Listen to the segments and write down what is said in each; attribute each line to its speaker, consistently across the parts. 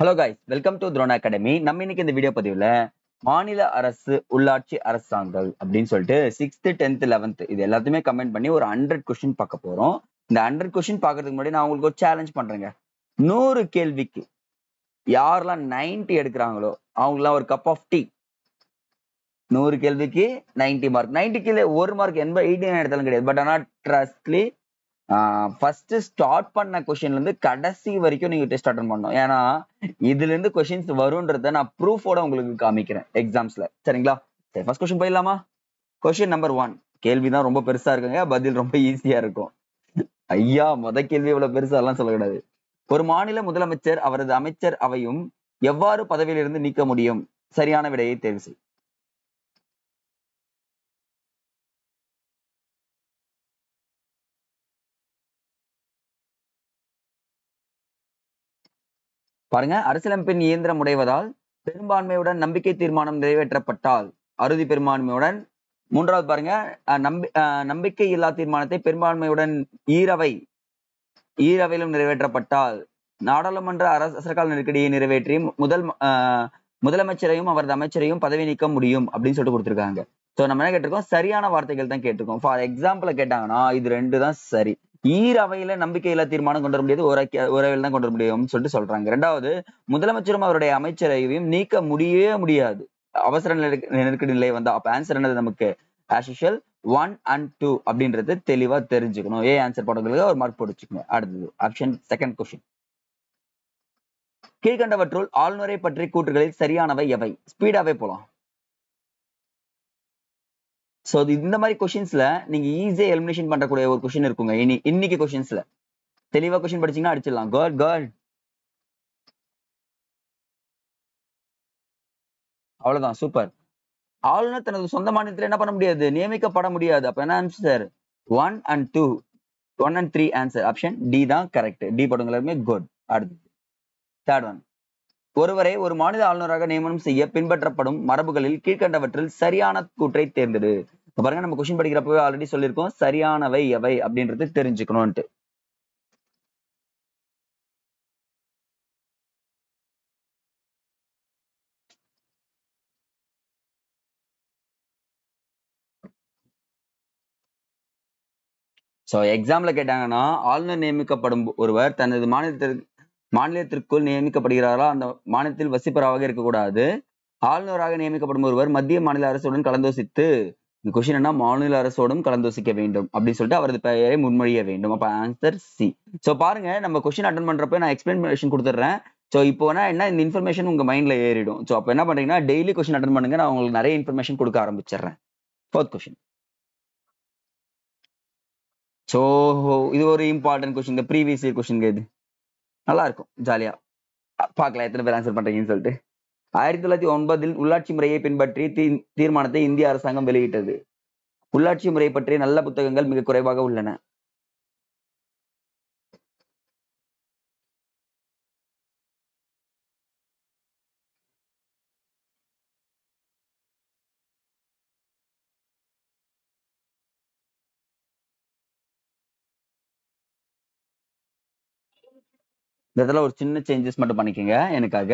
Speaker 1: Hello guys welcome to Drona academy நம்ம இன்னைக்கு இந்த வீடியோ பதிவில் மாநில அரசு உள்ளாட்சி அரசாங்கங்கள் அப்படின்னு சொல்லிட்டு சிக்ஸ்த்து டென்த் லெவன்த் இது எல்லாத்தையுமே கமெண்ட் பண்ணி ஒரு ஹண்ட்ரட் கொஸ்டின் பார்க்க போகிறோம் இந்த ஹண்ட்ரட் கொஸ்டின் பார்க்கறதுக்கு முன்னாடி நான் உங்களுக்கு ஒரு சேலஞ்ச் பண்ணுறேங்க நூறு கேள்விக்கு யாரெல்லாம் நைன்டி எடுக்கிறாங்களோ அவங்களாம் ஒரு கப் ஆஃப் டீ நூறு கேள்விக்கு நைன்டி மார்க் நைன்டி கீழே ஒரு மார்க் எண்பது எயிட்டி நைன் எடுத்தாலும் கிடையாது பட் ஆனால் ட்ரஸ்ட்லி ஃபர்ஸ்ட் ஸ்டார்ட் பண்ண கொஷின்ல இருந்து கடைசி வரைக்கும் நீங்க டெஸ்ட் அட்டன் பண்ணும் ஏன்னா இதுல இருந்து கொஷின்ஸ் வரும்ன்றத நான் ப்ரூஃபோட உங்களுக்கு காமிக்கிறேன் எக்ஸாம்ஸ்ல சரிங்களா சரி ஃபர்ஸ்ட் கொஸ்டின் போயிடலாமா கொஸ்டின் நம்பர் ஒன் கேள்விதான் ரொம்ப பெருசா இருக்குங்க பதில் ரொம்ப ஈஸியா இருக்கும் ஐயா முத கேள்வி இவ்வளவு பெருசா எல்லாம் சொல்லக்கூடாது ஒரு மாநில முதலமைச்சர் அவரது அமைச்சர் அவையும் எவ்வாறு பதவியிலிருந்து நீக்க
Speaker 2: முடியும் சரியான விடையை தேர்வு செய்யும் பாருங்க அரசியலமைப்பின் இயந்திரம் உடைவதால்
Speaker 1: பெரும்பான்மையுடன் நம்பிக்கை தீர்மானம் நிறைவேற்றப்பட்டால் அறுதி பெரும்பான்மையுடன் மூன்றாவது பாருங்க நம்பி நம்பிக்கை இல்லா தீர்மானத்தை பெரும்பான்மையுடன் ஈரவை ஈரவையிலும் நிறைவேற்றப்பட்டால் நாடாளுமன்ற அரசர்கால் நெருக்கடியை நிறைவேற்றி முதல் முதலமைச்சரையும் அவரது அமைச்சரையும் பதவி நீக்க முடியும் அப்படின்னு சொல்லிட்டு கொடுத்துருக்காங்க ஸோ நம்ம என்ன கேட்டிருக்கோம் சரியான வார்த்தைகள் தான் கேட்டிருக்கோம் ஃபார் எக்ஸாம்பிள் கேட்டாங்கன்னா இது ரெண்டு தான் சரி ஈரவையில நம்பிக்கையில்லா தீர்மானம் கொண்டு வர முடியாது ஒரு உறவையில் தான் கொண்டு வர முடியும் சொல்லிட்டு சொல்றாங்க ரெண்டாவது முதலமைச்சரும் அவருடைய அமைச்சரையும் நீக்க முடியவே முடியாது அவசர நெருக்கடி நிலை வந்தா அப்ப ஆன்சர் என்னது நமக்கு ஆசிஷியல் ஒன் அண்ட் டூ அப்படின்றது தெளிவா தெரிஞ்சுக்கணும் ஏ ஆன்சர் போடுறதுக்கு ஒரு மார்க் போட்டுச்சுக்கணும் அடுத்தது ஆப்ஷன் செகண்ட் கொஸ்டின் கீழ்கண்டவற்றுள் ஆளுநரை பற்றி கூற்றுகளில் சரியானவை எவை ஸ்பீடாவே போலாம் ஸோ அது இந்த மாதிரி கொஷின்ஸ்ல நீங்க ஈஸியாக எலிமினேஷன் பண்ணக்கூடிய ஒரு கொஷின் இருக்குங்க இனி இன்னைக்கு கொஷின்ஸ்ல தெளிவாக கொஷின் படிச்சிங்கன்னா அடிச்சிடலாம் கேர்ள் கேர்ள் அவ்வளவுதான் சூப்பர் ஆளுநர் தனது சொந்த மாநிலத்தில் என்ன பண்ண முடியாது நியமிக்கப்பட முடியாது அப்ப என்ன answer one and two one and three answer option D தான் கரெக்ட் டி படங்களுமே குட் அடுத்தது தேர்ட் ஒன் ஒருவரை ஒரு மாநில ஆளுநராக நியமனம் செய்ய பின்பற்றப்படும் மரபுகளில் கீழ்கண்டவற்றில் சரியான கூற்றை தேர்ந்தெடு இப்போ பாருங்க நம்ம கொஸ்டின் படிக்கிறப்பவே ஆல்ரெடி சொல்லியிருக்கோம் சரியானவை எவை அப்படின்றது தெரிஞ்சுக்கணும்ட்டு ஸோ எக்ஸாம்ல கேட்டாங்கன்னா ஆளுநர் நியமிக்கப்படும் ஒருவர் தனது மாநிலத்திற்கு மாநிலத்திற்குள் நியமிக்கப்படுகிறாரா அந்த மாநிலத்தில் வசிப்பராக இருக்கக்கூடாது ஆளுநராக நியமிக்கப்படும் ஒருவர் மத்திய மாநில அரசுடன் கலந்தோசித்து இந்த கொஸ்டின் என்ன மாநில அரசோடும் கலந்தோசிக்க வேண்டும் அப்படின்னு சொல்லிட்டு அவரது பெயரை முன்மொழிய வேண்டும் அப்போ ஆன்சர் சி ஸோ பாருங்க நம்ம கொஸ்டின் அட்டன் பண்ணுறப்ப நான் எக்ஸ்பிளேஷன் கொடுத்துட்றேன் ஸோ இப்போ என்ன இந்த இன்ஃபர்மேஷன் உங்க மைண்ட்ல ஏறிடும் ஸோ அப்போ என்ன பண்ணுறீங்கன்னா டெய்லி கொஸ்டின் அட்டன் பண்ணுங்க நான் உங்களுக்கு நிறைய இன்ஃபர்மேஷன் கொடுக்க ஆரம்பிச்சிடுறேன் ஃபோர்த் கொஸ்டின் ஸோ இது ஒரு இம்பார்ட்டன்ட் கொஸ்டின் இந்த ப்ரீவியஸ் இயர் கொஸ்டின் இது நல்லா இருக்கும் ஜாலியா பார்க்கலாம் எத்தனை பேர் ஆன்சர் பண்ணுறீங்கன்னு சொல்லிட்டு ஆயிரத்தி தொள்ளாயிரத்தி ஒன்பதில் உள்ளாட்சி முறையை பின்பற்றி தீ தீர்மானத்தை இந்திய அரசாங்கம் வெளியிட்டது உள்ளாட்சி முறை பற்றிய நல்ல புத்தகங்கள் மிக குறைவாக உள்ளன
Speaker 2: இந்த ஒரு சின்ன சேஞ்சஸ் மட்டும் பண்ணிக்கோங்க எனக்காக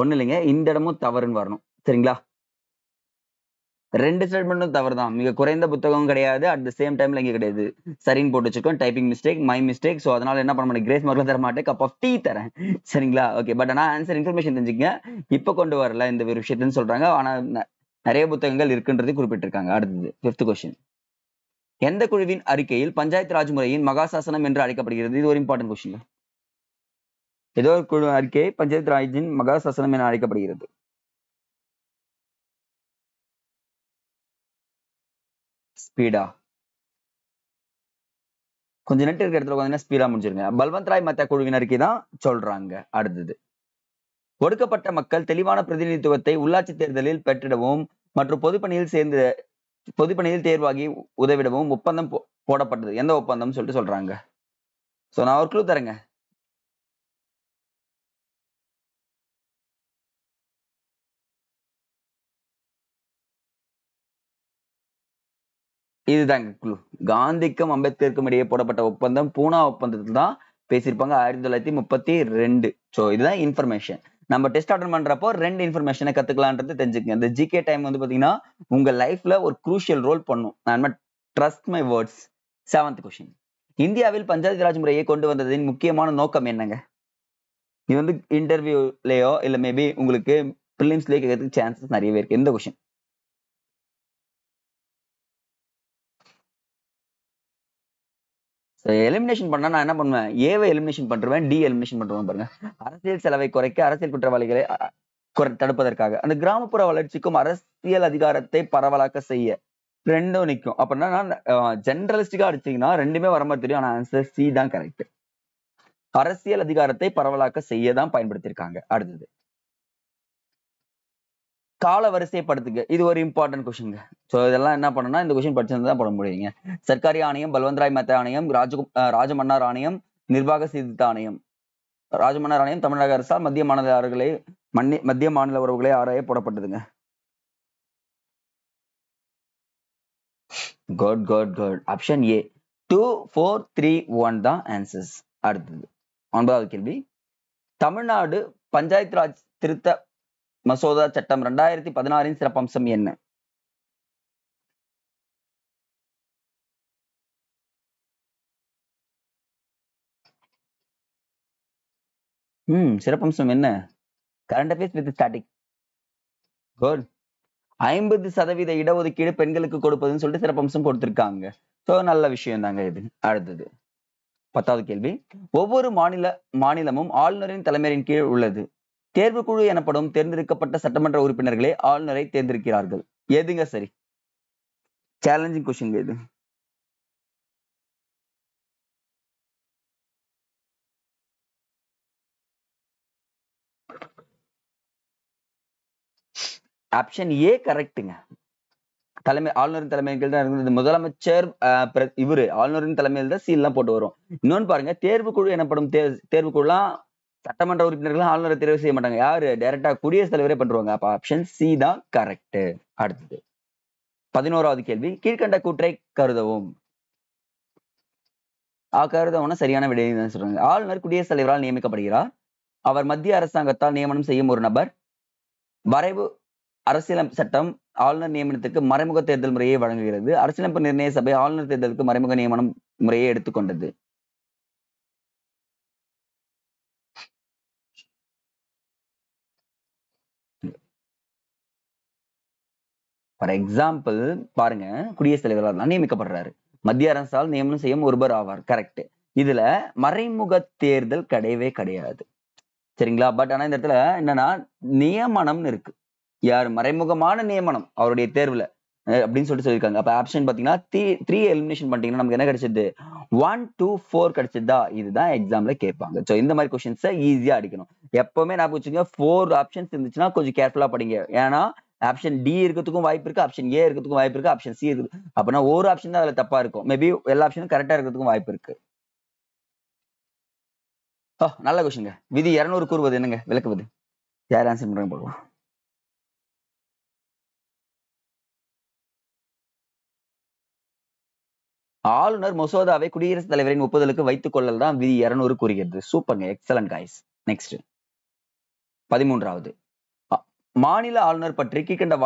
Speaker 2: ஒன்றும் இல்லைங்க இந்த இடமும்
Speaker 1: தவறுன்னு வரணும் சரிங்களா ரெண்டு ஸ்டேட்மெண்ட்டும் தவறு தான் மிக குறைந்த புத்தகம் கிடையாது அட் த சேம் டைம்ல இங்கே கிடையாது சரின்னு போட்டு வச்சுக்கோம் typing mistake my mistake so அதனால என்ன பண்ண மாட்டேன் கிரேஸ் மார்க்ல தர மாட்டேன் கப் ஆஃப் டீ தரேன் சரிங்களா ஓகே பட் ஆனால் ஆன்சர் இன்ஃபர்மேஷன் தெரிஞ்சுக்கங்க இப்போ கொண்டு வரல இந்த ஒரு விஷயத்துன்னு சொல்றாங்க ஆனால் நிறைய புத்தகங்கள் இருக்குன்றது குறிப்பிட்டிருக்காங்க அடுத்தது ஃபிஃப்த் கொஸ்டின் எந்த குழுவின் அறிக்கையில் பஞ்சாயத்து ராஜ் முறையின் மகாசாசனம் என்று அழைக்கப்படுகிறது இது ஒரு இம்பார்ட்டன்ட் கொஸ்டின் ஏதோ ஒரு குழு அறிக்கை பஞ்சாயத்து ராஜின் மகாசாசனம் என அழைக்கப்படுகிறது
Speaker 2: ஸ்பீடா கொஞ்சம் நெட் இருக்கிற இடத்துல கொஞ்சம் ஸ்பீடா முடிஞ்சிருங்க பல்வந்த் ராய்
Speaker 1: மத்த குழுவினருக்கு தான் சொல்றாங்க அடுத்தது ஒடுக்கப்பட்ட மக்கள் தெளிவான பிரதிநிதித்துவத்தை உள்ளாட்சி தேர்தலில் பெற்றிடவும் மற்றும் பொதுப்பணியில் சேர்ந்து பொதுப்பணியில் தேர்வாகி உதவிடவும் ஒப்பந்தம் போடப்பட்டது எந்த ஒப்பந்தம் சொல்லிட்டு சொல்றாங்க ஸோ நான் ஒரு குழு தரேங்க இதுதாங்க குழு காந்திக்கும் அம்பேத்கருக்கும் இடையே போடப்பட்ட ஒப்பந்தம் பூனா ஒப்பந்தத்தில் தான் பேசியிருப்பாங்க ஆயிரத்தி தொள்ளாயிரத்தி முப்பத்தி ரெண்டு ஸோ இதுதான் இன்ஃபர்மேஷன் நம்ம டெஸ்ட் அட்டன் பண்றப்போ ரெண்டு இன்ஃபர்மேஷனை கத்துக்கலான்றது தெரிஞ்சுக்கங்க இந்த ஜிகே டைம் வந்து பாத்தீங்கன்னா உங்க லைஃப்ல ஒரு குரூஷியல் ரோல் பண்ணும் நான் trust my words seventh question இந்தியாவில் பஞ்சாயத்து ராஜ் முறையை கொண்டு வந்ததின் முக்கியமான நோக்கம் என்னங்க இது வந்து இன்டர்வியூலேயோ இல்லை மேபி உங்களுக்கு பிலிம்ஸ்லேயே கேட்கறதுக்கு சான்சஸ் நிறையவே இருக்கு இந்த கொஷின் எலிமினேஷன் பண்ணா நான் என்ன பண்ணுவேன் ஏவை எலிமினேஷன் பண்ணுவேன் டி எலிமினேஷன் பண்ணுவேன் பாருங்க அரசியல் செலவை குறைக்க அரசியல் குற்றவாளிகளை தடுப்பதற்காக அந்த கிராமப்புற வளர்ச்சிக்கும் அரசியல் அதிகாரத்தை பரவலாக்க செய்ய ரெண்டும் நிற்கும் அப்படின்னா நான் ஜென்ரலிஸ்டிக்காக அடிச்சீங்கன்னா ரெண்டுமே வர மாதிரி தெரியும் ஆனால் ஆன்சர் சி தான் கரெக்ட் அரசியல் அதிகாரத்தை பரவலாக்க செய்ய தான் பயன்படுத்தியிருக்காங்க அடுத்தது கால வரிசைப்படுத்துக்கு இது ஒரு இம்பார்ட்டன்ட் கொஷின் ஸோ இதெல்லாம் என்ன பண்ணணும்னா இந்த கொஷின் படிச்சிருந்து தான் போட முடியுங்க சர்க்காரி ஆணையம் பல்வந்தராய் மத்த ஆணையம் ராஜகு ராஜமன்னார் ஆணையம் நிர்வாக சீர்திருத்த ஆணையம் ராஜமன்னார் ஆணையம் தமிழக அரசால் மத்திய மாநில அவர்களை மன்னி மத்திய மாநில உறவுகளை ஆராய போடப்பட்டதுங்க good good good option A two four three one தான் ஆன்சர்ஸ் அடுத்தது ஒன்பதாவது கேள்வி தமிழ்நாடு பஞ்சாயத்து ராஜ் திருத்த மசோதா
Speaker 2: சட்டம் ரெண்டாயிரத்தி பதினாறின் சிறப்பம்சம் என்ன ஹம் சிறப்பம்சம் என்ன current affairs with static
Speaker 1: good ஐம்பது சதவீத இடஒதுக்கீடு பெண்களுக்கு கொடுப்பதுன்னு சொல்லிட்டு சிறப்பம்சம் கொடுத்துருக்காங்க ஸோ நல்ல விஷயம் தாங்க இது அடுத்தது பத்தாவது கேள்வி ஒவ்வொரு மாநில மாநிலமும் ஆளுநரின் தலைமையின் கீழ் உள்ளது தேர்வுக்குழு எனப்படும் தேர்ந்தெடுக்கப்பட்ட சட்டமன்ற உறுப்பினர்களே ஆளுநரை தேர்ந்தெடுக்கிறார்கள் எதுங்க சரி சேலஞ்சிங் கொஸ்டின் எது ஆப்ஷன் ஏ கரெக்டுங்க தலைமை ஆளுநரின் தலைமையில் தான் இருந்தது முதலமைச்சர் இவரு ஆளுநரின் தலைமையில் தான் எல்லாம் போட்டு வரும் இன்னொன்னு பாருங்க தேர்வுக்குழு எனப்படும் தேர்வுக்குழுலாம் சட்டமன்ற உறுப்பினர்களும் ஆளுநரை தேர்வு செய்ய மாட்டாங்க யாரு டைரக்டா குடியரசுத் தலைவரே பண்றாங்க அப்ப ஆப்ஷன் சி தான் கரெக்ட் அடுத்தது பதினோராவது கேள்வி கீழ்கண்ட கூற்றை கருதவும் கருதவும்னா சரியான விடை சொல்றாங்க ஆளுநர் குடியரசுத் தலைவரால் நியமிக்கப்படுகிறார் அவர் மத்திய அரசாங்கத்தால் நியமனம் செய்யும் ஒரு நபர் வரைவு அரசியலம் சட்டம் ஆளுநர் நியமனத்துக்கு மறைமுக தேர்தல் முறையை வழங்குகிறது அரசியலமைப்பு நிர்ணய சபை ஆளுநர் தேர்தலுக்கு மறைமுக நியமனம் முறையை எடுத்துக்கொண்டது ஃபார் எக்ஸாம்பிள் பாருங்க குடியரசுத் தலைவராக நியமிக்கப்படுறாரு மத்திய அரசால் நியமனம் செய்யும் ஒருவர் ஆவார் கரெக்ட் இதுல மறைமுக தேர்தல் கிடையவே கிடையாது சரிங்களா பட் ஆனா இந்த இடத்துல என்னன்னா நியமனம்னு இருக்கு யார் மறைமுகமான நியமனம் அவருடைய தேர்வுல அப்படின்னு சொல்லிட்டு சொல்லியிருக்காங்க அப்ப ஆப்ஷன் பாத்தீங்கன்னா த்ரீ த்ரீ எலிமினேஷன் பண்ணிட்டீங்கன்னா நமக்கு என்ன கிடைச்சது ஒன் டூ ஃபோர் கிடைச்சதா இதுதான் எக்ஸாம்ல கேட்பாங்க ஸோ இந்த மாதிரி கொஸ்டின்ஸை ஈஸியா அடிக்கணும் எப்பவுமே நான் வச்சுங்க ஃபோர் ஆப்ஷன்ஸ் இருந்துச்சுன்னா கொஞ்சம் கேர்ஃபுல்லா படிங்க ஏன்னா ஆப்ஷன் டி இருக்கிறதுக்கும் வாய்ப்பு இருக்கு ஆப்ஷன் ஏ இருக்கிறதுக்கும் வாய்ப்பு இருக்கு ஆப்ஷன் சி இருக்கு அப்படின்னா ஒரு ஆப்ஷன் தான் அதுல தப்பா இருக்கும் மேபி எல்லா ஆப்ஷனும் கரெக்டா இருக்கிறதுக்கும் வாய்ப்பு இருக்கு
Speaker 2: ஓ நல்ல கொஸ்டிங்க விதி இரநூறு கூறுவது என்னங்க விளக்குவது யார் ஆன்சர் பண்றாங்க பார்க்கலாம்
Speaker 1: ஆளுநர் மசோதாவை குடியரசுத் தலைவரின் ஒப்புதலுக்கு வைத்துக் கொள்ளல் தான் விதி இருநூறு கூறுகிறது சூப்பர்ங்க எக்ஸலன்ட் காய்ஸ் நெக்ஸ்ட் பதிமூன்றாவது மாநில ஆளுநர் பற்றி கீழ்கண்ட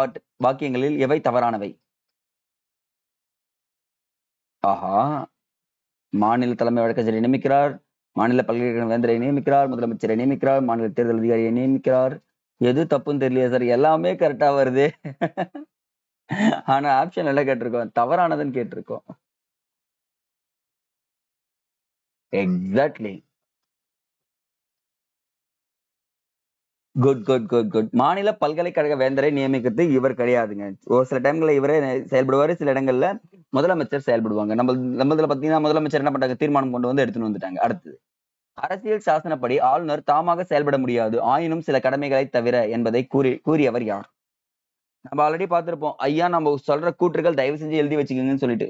Speaker 1: வாக்கியங்களில் எவை தவறானவை ஆஹா மாநில தலைமை வழக்கறிஞரை நியமிக்கிறார் மாநில பல்கலைக்கழக வேந்தரை நியமிக்கிறார் முதலமைச்சரை நியமிக்கிறார் மாநில தேர்தல் அதிகாரியை நியமிக்கிறார் எது தப்புன்னு தெரியல சார் எல்லாமே கரெக்டா வருது ஆனா ஆப்ஷன் எல்லாம் கேட்டிருக்கோம் தவறானதுன்னு கேட்டிருக்கோம்
Speaker 2: exactly good good good good
Speaker 1: மாநில பல்கலைக்கழக வேந்தரை நியமிக்கிறது இவர் கிடையாதுங்க ஒரு சில டைம்ல இவரே செயல்படுவார் சில இடங்கள்ல முதலமைச்சர் செயல்படுவாங்க நம்ம நம்மளதுல பாத்தீங்கன்னா முதலமைச்சர் என்ன பண்றாங்க தீர்மானம் கொண்டு வந்து எடுத்துன்னு வந்துட்டாங்க அடுத்தது அரசியல் சாசனப்படி ஆளுநர் தாமாக செயல்பட முடியாது ஆயினும் சில கடமைகளை தவிர என்பதை கூறி கூறியவர் யார் நம்ம ஆல்ரெடி பார்த்துருப்போம் ஐயா நம்ம சொல்ற கூற்றுகள் தயவு செஞ்சு எழுதி வச்சுக்கோங்கன்னு சொல்லிட்டு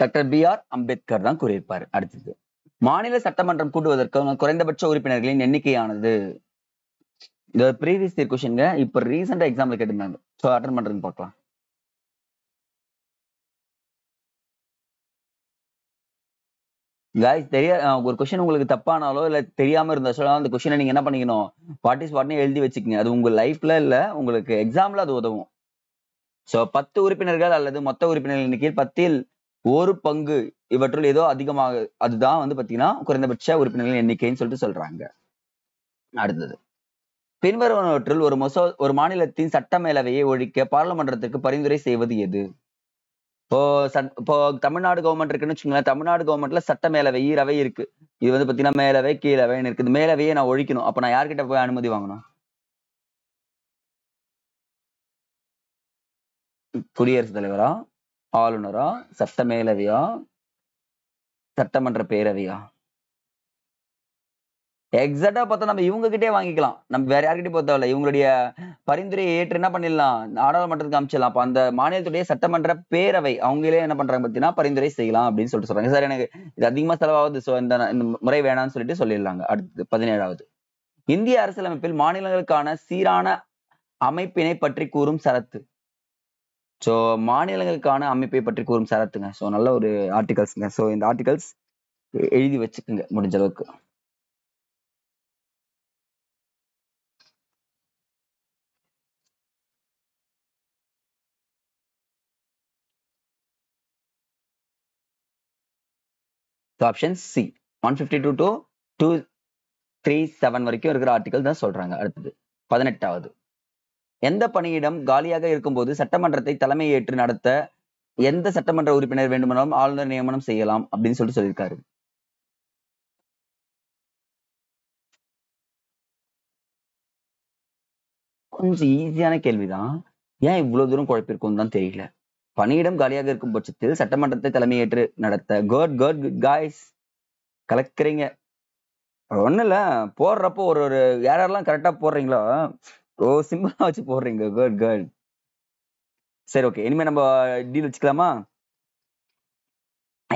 Speaker 2: டாக்டர் பி ஆர் அம்பேத்கர் தான் கூறியிருப்பார்
Speaker 1: அடுத்தது மாநில சட்டமன்றம் கூடுவதற்கு குறைந்தபட்ச உறுப்பினர்களின் எண்ணிக்கையானது இந்த ப்ரீவியஸ் இயர் கொஸ்டின்ங்க இப்போ ரீசெண்டா எக்ஸாம்பிள் கேட்டிருந்தாங்க ஸோ அட்டன் பண்ணுறதுன்னு பார்க்கலாம் கைஸ் தெரிய ஒரு கொஷின் உங்களுக்கு தப்பானாலோ இல்லை தெரியாம இருந்தாச்சோ அந்த கொஷினை நீங்க என்ன பண்ணிக்கணும் வாட் இஸ் வாட்னே எழுதி வச்சுக்கோங்க அது உங்க லைஃப்ல இல்ல உங்களுக்கு எக்ஸாம்ல அது உதவும் ஸோ பத்து உறுப்பினர்கள் அல்லது மொத்த உறுப்பினர்கள் இன்னைக்கு பத்தில் ஒரு பங்கு இவற்றுள் ஏதோ அதிகமாக அதுதான் வந்து பாத்தீங்கன்னா குறைந்தபட்ச உறுப்பினர்களின் எண்ணிக்கைன்னு சொல்லிட்டு சொல்றாங்க அடுத்தது பின்வருவனவற்றில் ஒரு மொசோ ஒரு மாநிலத்தின் சட்ட மேலவையை ஒழிக்க பாராளுமன்றத்துக்கு பரிந்துரை செய்வது எது இப்போ சட் இப்போ தமிழ்நாடு கவர்மெண்ட் இருக்குன்னு வச்சுக்கோங்களேன் தமிழ்நாடு கவர்மெண்ட்ல சட்ட மேலவை ஈரவை இருக்கு இது வந்து பாத்தீங்கன்னா மேலவை கீழவைன்னு இருக்குது மேலவையை நான் ஒழிக்கணும் அப்ப நான் யார்கிட்ட போய் அனுமதி வாங்கணும் குடியரசுத் தலைவரா ஆளுநரா சட்டமேலவையா சட்டமன்ற பேரவையா எக்ஸாக்டா பார்த்தா நம்ம இவங்க கிட்டே வாங்கிக்கலாம் நம்ம வேற யார்கிட்டயும் பார்த்தா இல்லை இவங்களுடைய பரிந்துரையை ஏற்று என்ன பண்ணிடலாம் நாடாளுமன்றத்துக்கு அமைச்சிடலாம் அப்போ அந்த மாநிலத்துடைய சட்டமன்ற பேரவை அவங்களே என்ன பண்றாங்க பார்த்தீங்கன்னா பரிந்துரை செய்யலாம் அப்படின்னு சொல்லிட்டு சொல்றாங்க சார் எனக்கு இது அதிகமா செலவாகுது ஸோ இந்த முறை வேணாம்னு சொல்லிட்டு சொல்லிடலாங்க அடுத்து பதினேழாவது இந்திய அரசியலமைப்பில் மாநிலங்களுக்கான சீரான அமைப்பினை பற்றி கூறும் சரத்து ஸோ மாநிலங்களுக்கான அமைப்பை பற்றி கூறும் சரத்துங்க ஸோ நல்ல ஒரு ஆர்டிகல்ஸுங்க ஸோ இந்த ஆர்டிகல்ஸ்
Speaker 2: எழுதி வச்சுக்கோங்க முடிஞ்ச அளவுக்கு
Speaker 1: option C one fifty two to two three seven வரைக்கும் இருக்கிற ஆர்டிகல் தான் சொல்றாங்க அடுத்தது பதினெட்டாவது எந்த பணியிடம் காலியாக இருக்கும்போது சட்டமன்றத்தை தலைமை ஏற்று நடத்த எந்த சட்டமன்ற உறுப்பினர் வேண்டுமானாலும் ஆளுநர் நியமனம் செய்யலாம் அப்படின்னு சொல்லிட்டு சொல்லியிருக்காரு
Speaker 2: கொஞ்சம் ஈஸியான கேள்விதான் ஏன் இவ்வளவு தூரம் குழப்பிருக்கும் தான்
Speaker 1: தெரியல பணியிடம் காலியாக இருக்கும் பட்சத்தில் சட்டமன்றத்தை தலைமையேற்று நடத்த கோட் கோட் குட் காய்ஸ் கலக்கிறீங்க ஒண்ணு இல்ல போடுறப்போ ஒரு ஒரு யாரெல்லாம் கரெக்டா போடுறீங்களோ ஓ சிம்பிளா வச்சு போடுறீங்க குட் குட் சரி ஓகே இனிமே நம்ம டீல் வச்சுக்கலாமா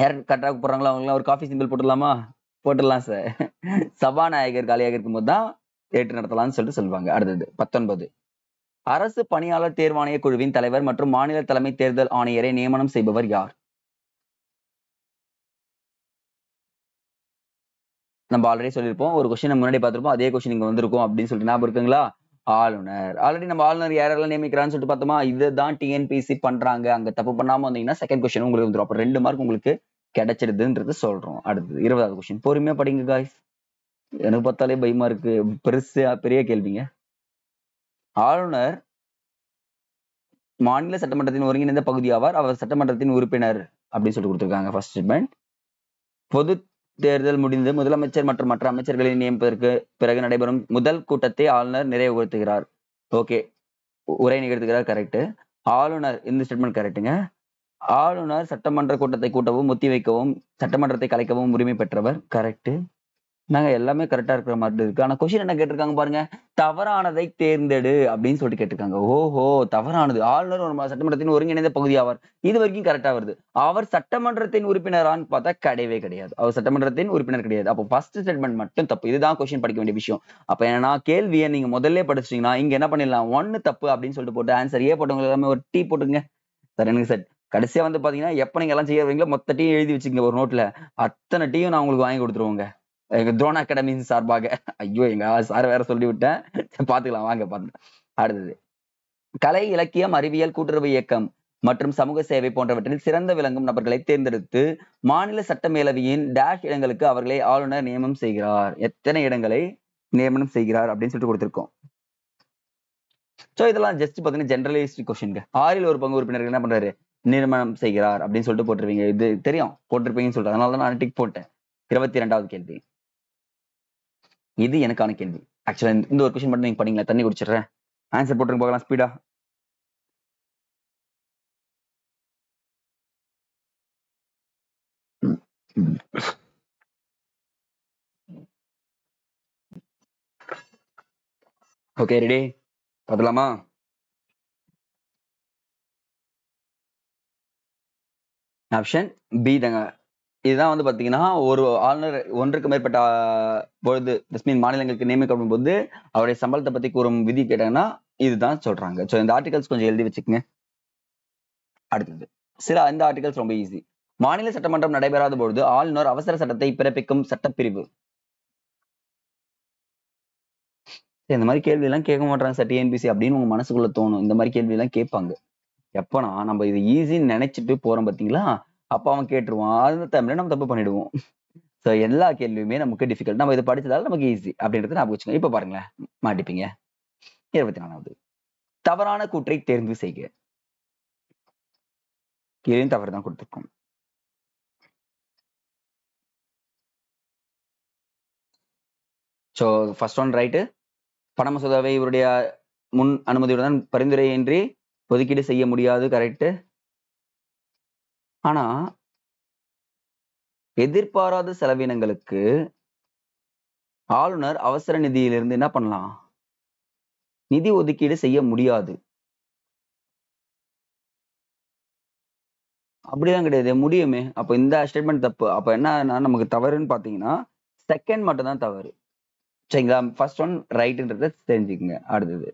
Speaker 1: யார் கட்டாக போடுறாங்களோ அவங்களாம் ஒரு காஃபி சிம்பிள் போட்டுடலாமா போட்டுடலாம் சார் சபாநாயகர் காலியாக இருக்கும்போது தான் ஏற்று நடத்தலாம்னு சொல்லிட்டு சொல்லுவாங்க அடுத்தது பத்தொன்பது அரசு பணியாளர் தேர்வாணைய குழுவின் தலைவர் மற்றும் மாநில தலைமை தேர்தல் ஆணையரை நியமனம் செய்பவர் யார் நம்ம ஆல்ரெடி சொல்லியிருப்போம் ஒரு கொஸ்டின் முன்னாடி பார்த்துருப்போம் அதே கொஸ்டின் இங்கே வந்திருக்கும் அப்படின்னு சொல்லிட்டு ஞாபகம் இருக்குங்களா ஆளுநர் ஆல்ரெடி நம்ம ஆளுநர் யாரெல்லாம் நியமிக்கிறான்னு சொல்லிட்டு பார்த்தோமா இதுதான் டிஎன்பிசி பண்றாங்க அங்க தப்பு பண்ணாம வந்தீங்கன்னா செகண்ட் கொஸ்டின் உங்களுக்கு வந்துடும் அப்போ ரெண்டு மார்க் உங்களுக்கு கிடைச்சிருதுன்றது சொல்றோம் அடுத்து இருபதாவது கொஸ்டின் பொறுமையா படிங்க காய்ஸ் எனக்கு பார்த்தாலே பயமா இருக்கு பெருசா பெரிய கேள்விங்க ஆளுநர் மாநில சட்டமன்றத்தின் ஒருங்கிணைந்த பகுதி ஆவார் அவர் சட்டமன்றத்தின் உறுப்பினர் அப்படின்னு சொல்லி கொடுத்துருக்காங்க ஃபர்ஸ்ட் ஸ்டேட்மெண்ட் பொது தேர்தல் முடிந்து முதலமைச்சர் மற்றும் மற்ற அமைச்சர்களை நியமிப்பதற்கு பிறகு நடைபெறும் முதல் கூட்டத்தை ஆளுநர் நிறைவுபடுத்துகிறார் ஓகே உரை நிகழ்த்துகிறார் கரெக்டு ஆளுநர் இந்த ஸ்டேட்மெண்ட் கரெக்டுங்க ஆளுநர் சட்டமன்ற கூட்டத்தை கூட்டவும் ஒத்தி வைக்கவும் சட்டமன்றத்தை கலைக்கவும் உரிமை பெற்றவர் கரெக்டு நாங்கள் எல்லாமே கரெக்டாக இருக்கிற மாதிரி இருக்கு ஆனால் கொஷின் என்ன கேட்டிருக்காங்க பாருங்க தவறானதை தேர்ந்தெடு அப்படின்னு சொல்லிட்டு கேட்டிருக்காங்க ஓஹோ தவறானது ஆளுநர் ஒரு சட்டமன்றத்தின் ஒருங்கிணைந்த ஆவார் இது வரைக்கும் கரெக்டாக வருது அவர் சட்டமன்றத்தின் உறுப்பினரான்னு பார்த்தா கிடையவே கிடையாது அவர் சட்டமன்றத்தின் உறுப்பினர் கிடையாது அப்போ ஃபர்ஸ்ட் ஸ்டேட்மெண்ட் மட்டும் தப்பு இதுதான் கொஷின் படிக்க வேண்டிய விஷயம் அப்போ என்னன்னா கேள்வியை நீங்கள் முதல்ல படிச்சிட்டீங்கன்னா இங்கே என்ன பண்ணிடலாம் ஒன்னு தப்பு அப்படின்னு சொல்லிட்டு போட்டு ஆன்சர் ஏ போட்டவங்க எல்லாமே ஒரு டீ போட்டுங்க சார் எனக்கு சார் கடைசியாக வந்து பார்த்தீங்கன்னா எப்போ நீங்கள் எல்லாம் செய்யறீங்களோ மொத்த டீ எழுதி வச்சுக்கோங்க ஒரு நோட்டில் அத்தனை டீயும் நான் உங்களுக்கு வாங்கி கொடுத்துருவோங்க துரோணா அகாடமியின் சார்பாக ஐயோ எங்க சார் வேற சொல்லிவிட்டேன் பாத்துக்கலாம் வாங்க பாத்து அடுத்தது கலை இலக்கியம் அறிவியல் கூட்டுறவு இயக்கம் மற்றும் சமூக சேவை போன்றவற்றில் சிறந்த விளங்கும் நபர்களை தேர்ந்தெடுத்து மாநில சட்டமேலவையின் டேஷ் இடங்களுக்கு அவர்களை ஆளுநர் நியமனம் செய்கிறார் எத்தனை இடங்களை நியமனம் செய்கிறார் அப்படின்னு சொல்லிட்டு கொடுத்துருக்கோம் ஸோ இதெல்லாம் ஜஸ்ட் பார்த்தீங்கன்னா ஜென்ரலிஸ்ட் கொஸ்டின் ஆறில் ஒரு பங்கு உறுப்பினர்கள் என்ன பண்றாரு நியமனம் செய்கிறார் அப்படின்னு சொல்லிட்டு போட்டிருவீங்க இது தெரியும் போட்டிருப்பீங்கன்னு சொல்லிட்டு அதனால தான் நான் டிக் போட்டேன் இருபத்தி ரெண்டாவது கேள்வி இது எனக்கான கேள்வி ஆக்சுவலா இந்த ஒரு
Speaker 2: கொஸ்டின் மட்டும் நீங்க பண்ணீங்களா தண்ணி குடிச்சிடுறேன் ஆன்சர் போட்டு பார்க்கலாம் ஸ்பீடா ஓகே ரெடி பார்த்துலாமா ஆப்ஷன்
Speaker 1: பி தாங்க இதுதான் வந்து பார்த்தீங்கன்னா ஒரு ஆளுநர் ஒன்றுக்கு மேற்பட்ட பொழுது மீன் மாநிலங்களுக்கு நியமிக்கப்படும் போது அவருடைய சம்பளத்தை பத்தி கூறும் விதி கேட்டாங்கன்னா இதுதான் சொல்றாங்க ஸோ இந்த ஆர்டிகல்ஸ் கொஞ்சம் எழுதி வச்சுக்கங்க அடுத்தது சில இந்த ஆர்டிகல்ஸ் ரொம்ப ஈஸி மாநில சட்டமன்றம் நடைபெறாத பொழுது ஆளுநர் அவசர சட்டத்தை பிறப்பிக்கும் சட்டப்பிரிவு இந்த மாதிரி கேள்வி எல்லாம் கேட்க மாட்டாங்க சார் டிஎன்பிசி அப்படின்னு உங்க மனசுக்குள்ள தோணும் இந்த மாதிரி கேள்வி எல்லாம் கேட்பாங்க எப்பனா நம்ம இது ஈஸின்னு நினைச்சிட்டு போறோம் பாத்தீங்களா அப்போ அவன் கேட்டுருவான் அது டைம்ல நம்ம தப்பு பண்ணிடுவோம் ஸோ எல்லா கேள்வியுமே நமக்கு டிஃபிகல்ட் நம்ம இது படிச்சதால நமக்கு ஈஸி அப்படின்றத நான் வச்சுக்கோங்க இப்போ பாருங்களேன் மாட்டிப்பீங்க இருபத்தி நாலாவது தவறான கூற்றை தேர்ந்து செய்க
Speaker 2: கீழே தவறு தான் கொடுத்துருக்கோம் ஸோ ஃபர்ஸ்ட் ஒன் ரைட்டு
Speaker 1: மசோதாவை இவருடைய முன் அனுமதியுடன் பரிந்துரையின்றி ஒதுக்கீடு செய்ய முடியாது கரெக்டு ஆனா எதிர்பாராத செலவினங்களுக்கு ஆளுநர் அவசர நிதியிலிருந்து என்ன பண்ணலாம் நிதி ஒதுக்கீடு செய்ய முடியாது அப்படிதான் கிடையாது முடியுமே அப்போ இந்த ஸ்டேட்மெண்ட் தப்பு அப்ப என்ன நமக்கு தவறுன்னு பாத்தீங்கன்னா செகண்ட் மட்டும் தான் தவறு சரிங்களா ஃபர்ஸ்ட் ஒன் ரைட்ன்றத
Speaker 2: தெரிஞ்சுக்கங்க அடுத்தது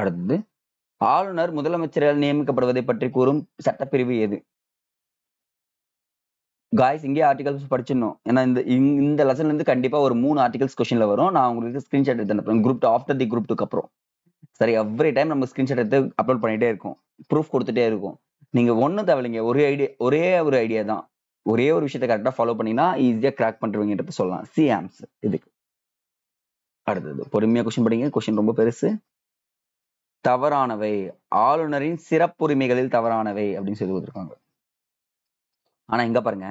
Speaker 2: அடுத்தது
Speaker 1: ஆளுநர் முதலமைச்சரால் நியமிக்கப்படுவதை பற்றி கூறும் சட்டப்பிரிவு எது காய்ஸ் இங்கே ஆர்டிகல்ஸ் படிச்சிடணும் ஏன்னா இந்த இந்த லெசன்ல இருந்து கண்டிப்பா ஒரு மூணு ஆர்டிகல்ஸ் கொஸ்டின்ல வரும் நான் உங்களுக்கு ஸ்கிரீன்ஷாட் எடுத்து அனுப்புறேன் குரூப் ஆஃப்டர் தி குரூப் டுக்கு அப்புறம் சரி எவ்ரி டைம் நம்ம ஸ்கிரீன்ஷாட் எடுத்து அப்லோட் பண்ணிட்டே இருக்கும் ப்ரூஃப் கொடுத்துட்டே இருக்கும் நீங்க ஒன்றும் தேவையில்லைங்க ஒரே ஐடியா ஒரே ஒரு ஐடியா தான் ஒரே ஒரு விஷயத்தை கரெக்டாக ஃபாலோ பண்ணீங்கன்னா ஈஸியாக கிராக் பண்ணுறவங்கன்றது சொல்லலாம் சி ஆம்ஸ் இதுக்கு அடுத்தது பொறுமையாக கொஸ்டின் படிங்க கொஸ்டின் ரொம்ப பெருசு தவறானவை ஆளுநரின் சிறப்புரிமைகளில் தவறானவை அப்படின்னு சொல்லி கொடுத்துருக்காங்க ஆனா இங்க பாருங்க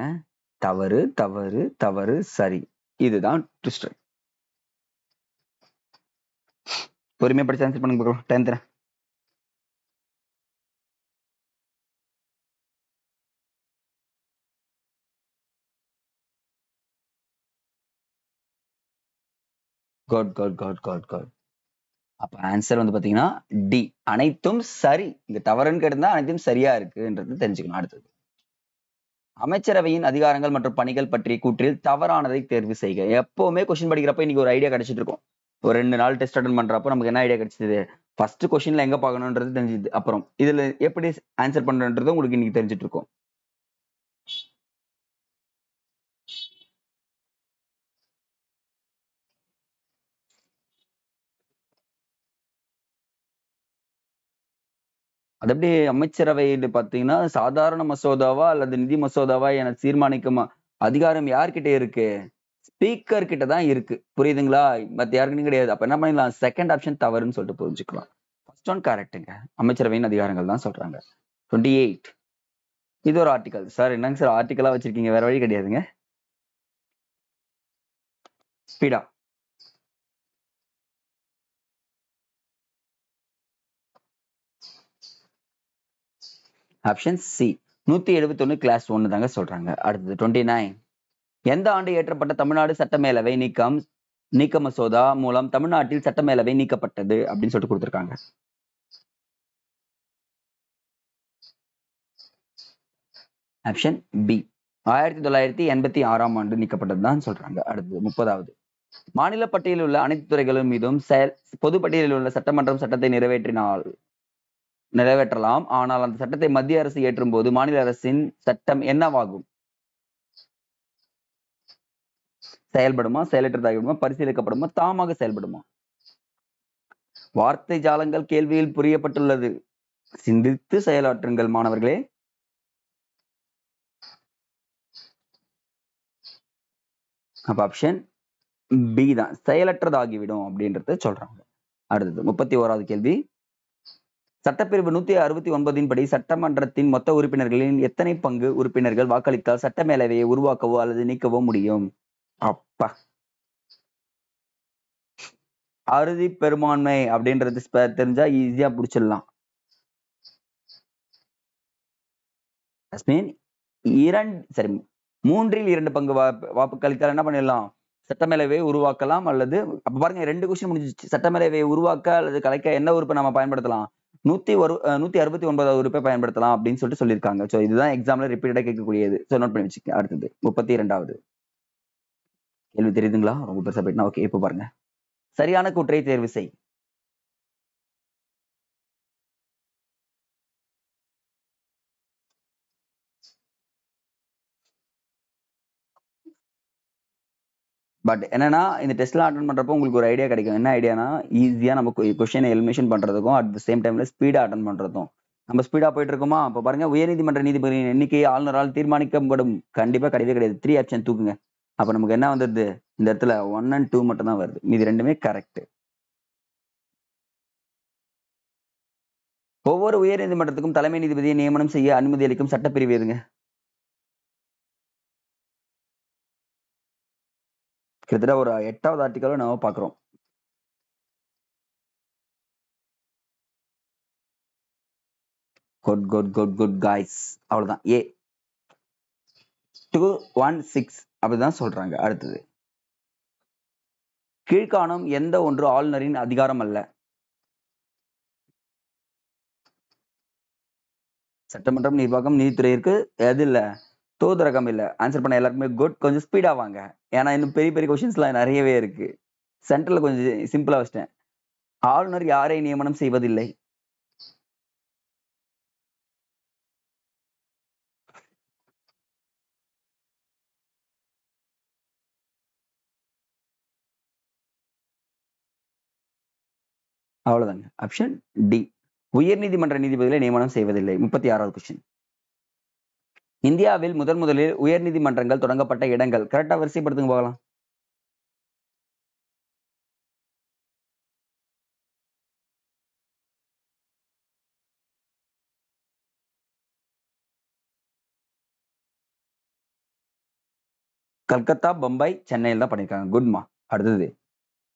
Speaker 1: தவறு தவறு தவறு சரி இதுதான் ட்விஸ்டர்
Speaker 2: உரிமை படிச்சு ஆன்சர் பண்ணுங்க tenth good good good
Speaker 1: good good அப்ப ஆன்சர் வந்து பாத்தீங்கன்னா டி அனைத்தும் சரி இந்த தவறுன்னு கேட்டா அனைத்தும் சரியா இருக்குன்றது தெரிஞ்சுக்கணும் அடுத்தது அமைச்சரவையின் அதிகாரங்கள் மற்றும் பணிகள் பற்றிய கூற்றில் தவறானதை தேர்வு செய்க எப்பவுமே கொஸ்டின் படிக்கிறப்ப இன்னைக்கு ஒரு ஐடியா கிடைச்சிட்டு இருக்கும் ஒரு ரெண்டு நாள் டெஸ்ட் அட்டன் பண்றப்போ நமக்கு என்ன ஐடியா கிடைச்சது ஃபர்ஸ்ட் கொஸ்டின்ல எங்க பாக்கணும்ன்றது தெரிஞ்சுது அப்புறம் இதுல எப்படி ஆன்சர் பண்றன்றது உங்களுக்கு இன்னைக்கு தெரிஞ்சிட்டு இருக்கும் அது எப்படி அமைச்சரவையில் பார்த்தீங்கன்னா சாதாரண மசோதாவா அல்லது நிதி மசோதாவா என தீர்மானிக்கும் அதிகாரம் யார்கிட்ட இருக்கு ஸ்பீக்கர் கிட்ட தான் இருக்கு புரியுதுங்களா மற்ற யாருக்குன்னு கிடையாது அப்ப என்ன பண்ணிடலாம் செகண்ட் ஆப்ஷன் தவறுன்னு சொல்லிட்டு புரிஞ்சுக்கலாம் ஃபர்ஸ்ட் ஒன் கரெக்டுங்க அமைச்சரவையின் அதிகாரங்கள் தான் சொல்றாங்க டுவெண்ட்டி எயிட் இது ஒரு ஆர்டிக்கல் சார் என்னங்க சார் ஆர்டிக்கலா வச்சிருக்கீங்க வேற வழி கிடையாதுங்க ஸ்பீடா ஆப்ஷன் சி நூத்தி எழுபத்தொன்னு கிளாஸ் ஒன்னு தாங்க சொல்றாங்க அடுத்தது டுவெண்ட்டி நைன் எந்த ஆண்டு ஏற்றப்பட்ட தமிழ்நாடு சட்டமேலவை நீக்கம் நீக்க மசோதா மூலம் தமிழ்நாட்டில் சட்டமேலவை நீக்கப்பட்டது அப்படின்னு சொல்லிட்டு கொடுத்துருக்காங்க ஆப்ஷன் பி ஆயிரத்தி தொள்ளாயிரத்தி எண்பத்தி ஆறாம் ஆண்டு நீக்கப்பட்டதுதான் சொல்றாங்க அடுத்தது முப்பதாவது மாநில பட்டியலில் உள்ள அனைத்து துறைகளும் மீதும் செயல் பொது பட்டியலில் உள்ள சட்டமன்றம் சட்டத்தை நிறைவேற்றினால் நிறைவேற்றலாம் ஆனால் அந்த சட்டத்தை மத்திய அரசு ஏற்றும் போது மாநில அரசின் சட்டம் என்னவாகும் செயல்படுமா செயலற்றதாகிவிடுமா பரிசீலிக்கப்படுமா தாமாக செயல்படுமா வார்த்தை ஜாலங்கள் கேள்வியில் புரியப்பட்டுள்ளது சிந்தித்து செயலாற்றுங்கள் மாணவர்களே அப்ப ஆப்ஷன் பி தான் செயலற்றதாகிவிடும் அப்படின்றத சொல்றாங்க அடுத்தது முப்பத்தி ஓராவது கேள்வி சட்டப்பிரிவு நூத்தி அறுபத்தி ஒன்பதின் படி சட்டமன்றத்தின் மொத்த உறுப்பினர்களின் எத்தனை பங்கு உறுப்பினர்கள் வாக்களித்தால் சட்ட மேலவையை உருவாக்கவோ அல்லது நீக்கவோ முடியும் அப்பா அறுதி பெரும்பான்மை அப்படின்றது தெரிஞ்சா ஈஸியா புடிச்சிடலாம் இரண்டு சரி மூன்றில் இரண்டு பங்கு வாக்களித்தால் என்ன பண்ணிடலாம் சட்டமேலவையை உருவாக்கலாம் அல்லது அப்ப பாருங்க ரெண்டு கொஸ்டின் முடிஞ்சிச்சு சட்டமேலவையை உருவாக்க அல்லது கலைக்க என்ன உறுப்பை நம்ம பயன்படுத்தலாம் நூத்தி ஒரு நூத்தி அறுபத்தி ஒன்பதாவது ரூபாய் பயன்படுத்தலாம் அப்படின்னு சொல்லிட்டு சொல்லியிருக்காங்க ஸோ இதுதான் எக்ஸாம்ல ரிப்பீட்டடா கேட்கக்கூடியது ஸோ நோட் பண்ணி வச்சுக்க அடுத்தது முப்பத்தி
Speaker 2: இரண்டாவது கேள்வி தெரியுதுங்களா ரொம்ப பெருசா போயிட்டுனா ஓகே இப்போ பாருங்க
Speaker 1: சரியான
Speaker 3: கூற்றை
Speaker 2: தேர்வு செய்
Speaker 1: பட் என்னன்னா இந்த டெஸ்ட்லாம் அட்டன் பண்ணுறப்போ உங்களுக்கு ஒரு ஐடியா கிடைக்கும் என்ன ஐடியானா ஈஸியாக நம்ம கொஷினை எலிமினேஷன் பண்ணுறதுக்கும் அட் த சேம் டைமில் ஸ்பீடாக அட்டன் பண்ணுறதும் நம்ம ஸ்பீடாக போயிட்டு இருக்கோமா இப்போ பாருங்க உயர்நீதிமன்ற நீதிபதியின் எண்ணிக்கை ஆளுநரால் தீர்மானிக்கப்படும் கண்டிப்பாக கிடையவே கிடையாது த்ரீ ஆப்ஷன் தூக்குங்க அப்போ நமக்கு என்ன வந்துருது இந்த இடத்துல ஒன் அண்ட் டூ மட்டும் தான் வருது இது ரெண்டுமே கரெக்ட் ஒவ்வொரு உயர்நீதிமன்றத்துக்கும்
Speaker 3: தலைமை நீதிபதியை நியமனம் செய்ய அனுமதி அளிக்கும் சட்டப்பிரிவு எதுங்க
Speaker 2: கிட்டத்தட்ட ஒரு எட்டாவது ஆர்டிக்கலும் நாம பாக்குறோம் good good good good guys அவ்வளவுதான் ஏ டூ ஒன் சிக்ஸ்
Speaker 1: அப்படிதான் சொல்றாங்க அடுத்தது கீழ்காணும் எந்த ஒன்று ஆளுநரின் அதிகாரம் அல்ல சட்டமன்றம் நிர்வாகம் நீதித்துறை இருக்கு எது இல்லை தோது இல்லை ஆன்சர் பண்ண எல்லாருக்குமே குட் கொஞ்சம் ஸ்பீடாக வாங்க ஏன்னா இன்னும் பெரிய பெரிய கொஷின்ஸ்லாம் நிறையவே இருக்கு சென்டரில் கொஞ்சம் சிம்பிளாக வச்சிட்டேன் ஆளுநர் யாரை நியமனம் செய்வதில்லை
Speaker 2: அவ்வளோதாங்க ஆப்ஷன் டி உயர்நீதிமன்ற நீதிபதிகளை நியமனம் செய்வதில்லை
Speaker 1: முப்பத்தி ஆறாவது கொஸ்டின் இந்தியாவில் முதன் முதலில் உயர்நீதிமன்றங்கள் தொடங்கப்பட்ட
Speaker 2: இடங்கள் கரெக்டாக வரிசைப்படுத்துங்க போகலாம் கல்கத்தா பம்பாய் சென்னையில் தான் பண்ணியிருக்காங்க குட்மா அடுத்தது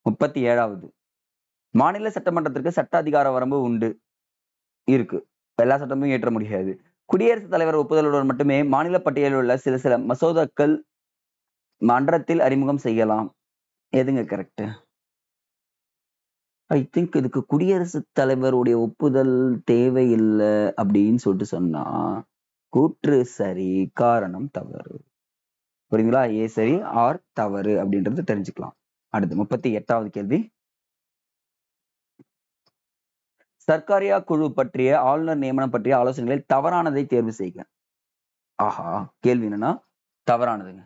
Speaker 2: முப்பத்தி ஏழாவது
Speaker 1: மாநில சட்டமன்றத்திற்கு சட்ட அதிகார வரம்பு உண்டு இருக்கு எல்லா சட்டமும் ஏற்ற முடியாது குடியரசுத் தலைவர் ஒப்புதலுடன் மட்டுமே மாநில பட்டியலில் உள்ள சில சில மசோதாக்கள் மன்றத்தில் அறிமுகம் செய்யலாம் எதுங்க கரெக்ட் ஐ திங்க் இதுக்கு குடியரசுத் தலைவருடைய ஒப்புதல் தேவையில்லை அப்படின்னு சொல்லிட்டு சொன்னா கூற்று சரி காரணம் தவறு புரியுங்களா ஏ சரி ஆர் தவறு அப்படின்றது தெரிஞ்சுக்கலாம் அடுத்து முப்பத்தி எட்டாவது கேள்வி சர்க்காரியா குழு பற்றிய ஆளுநர் நியமனம் பற்றிய ஆலோசனைகளில் தவறானதை தேர்வு செய்க ஆஹா கேள்வி என்னன்னா தவறானதுங்க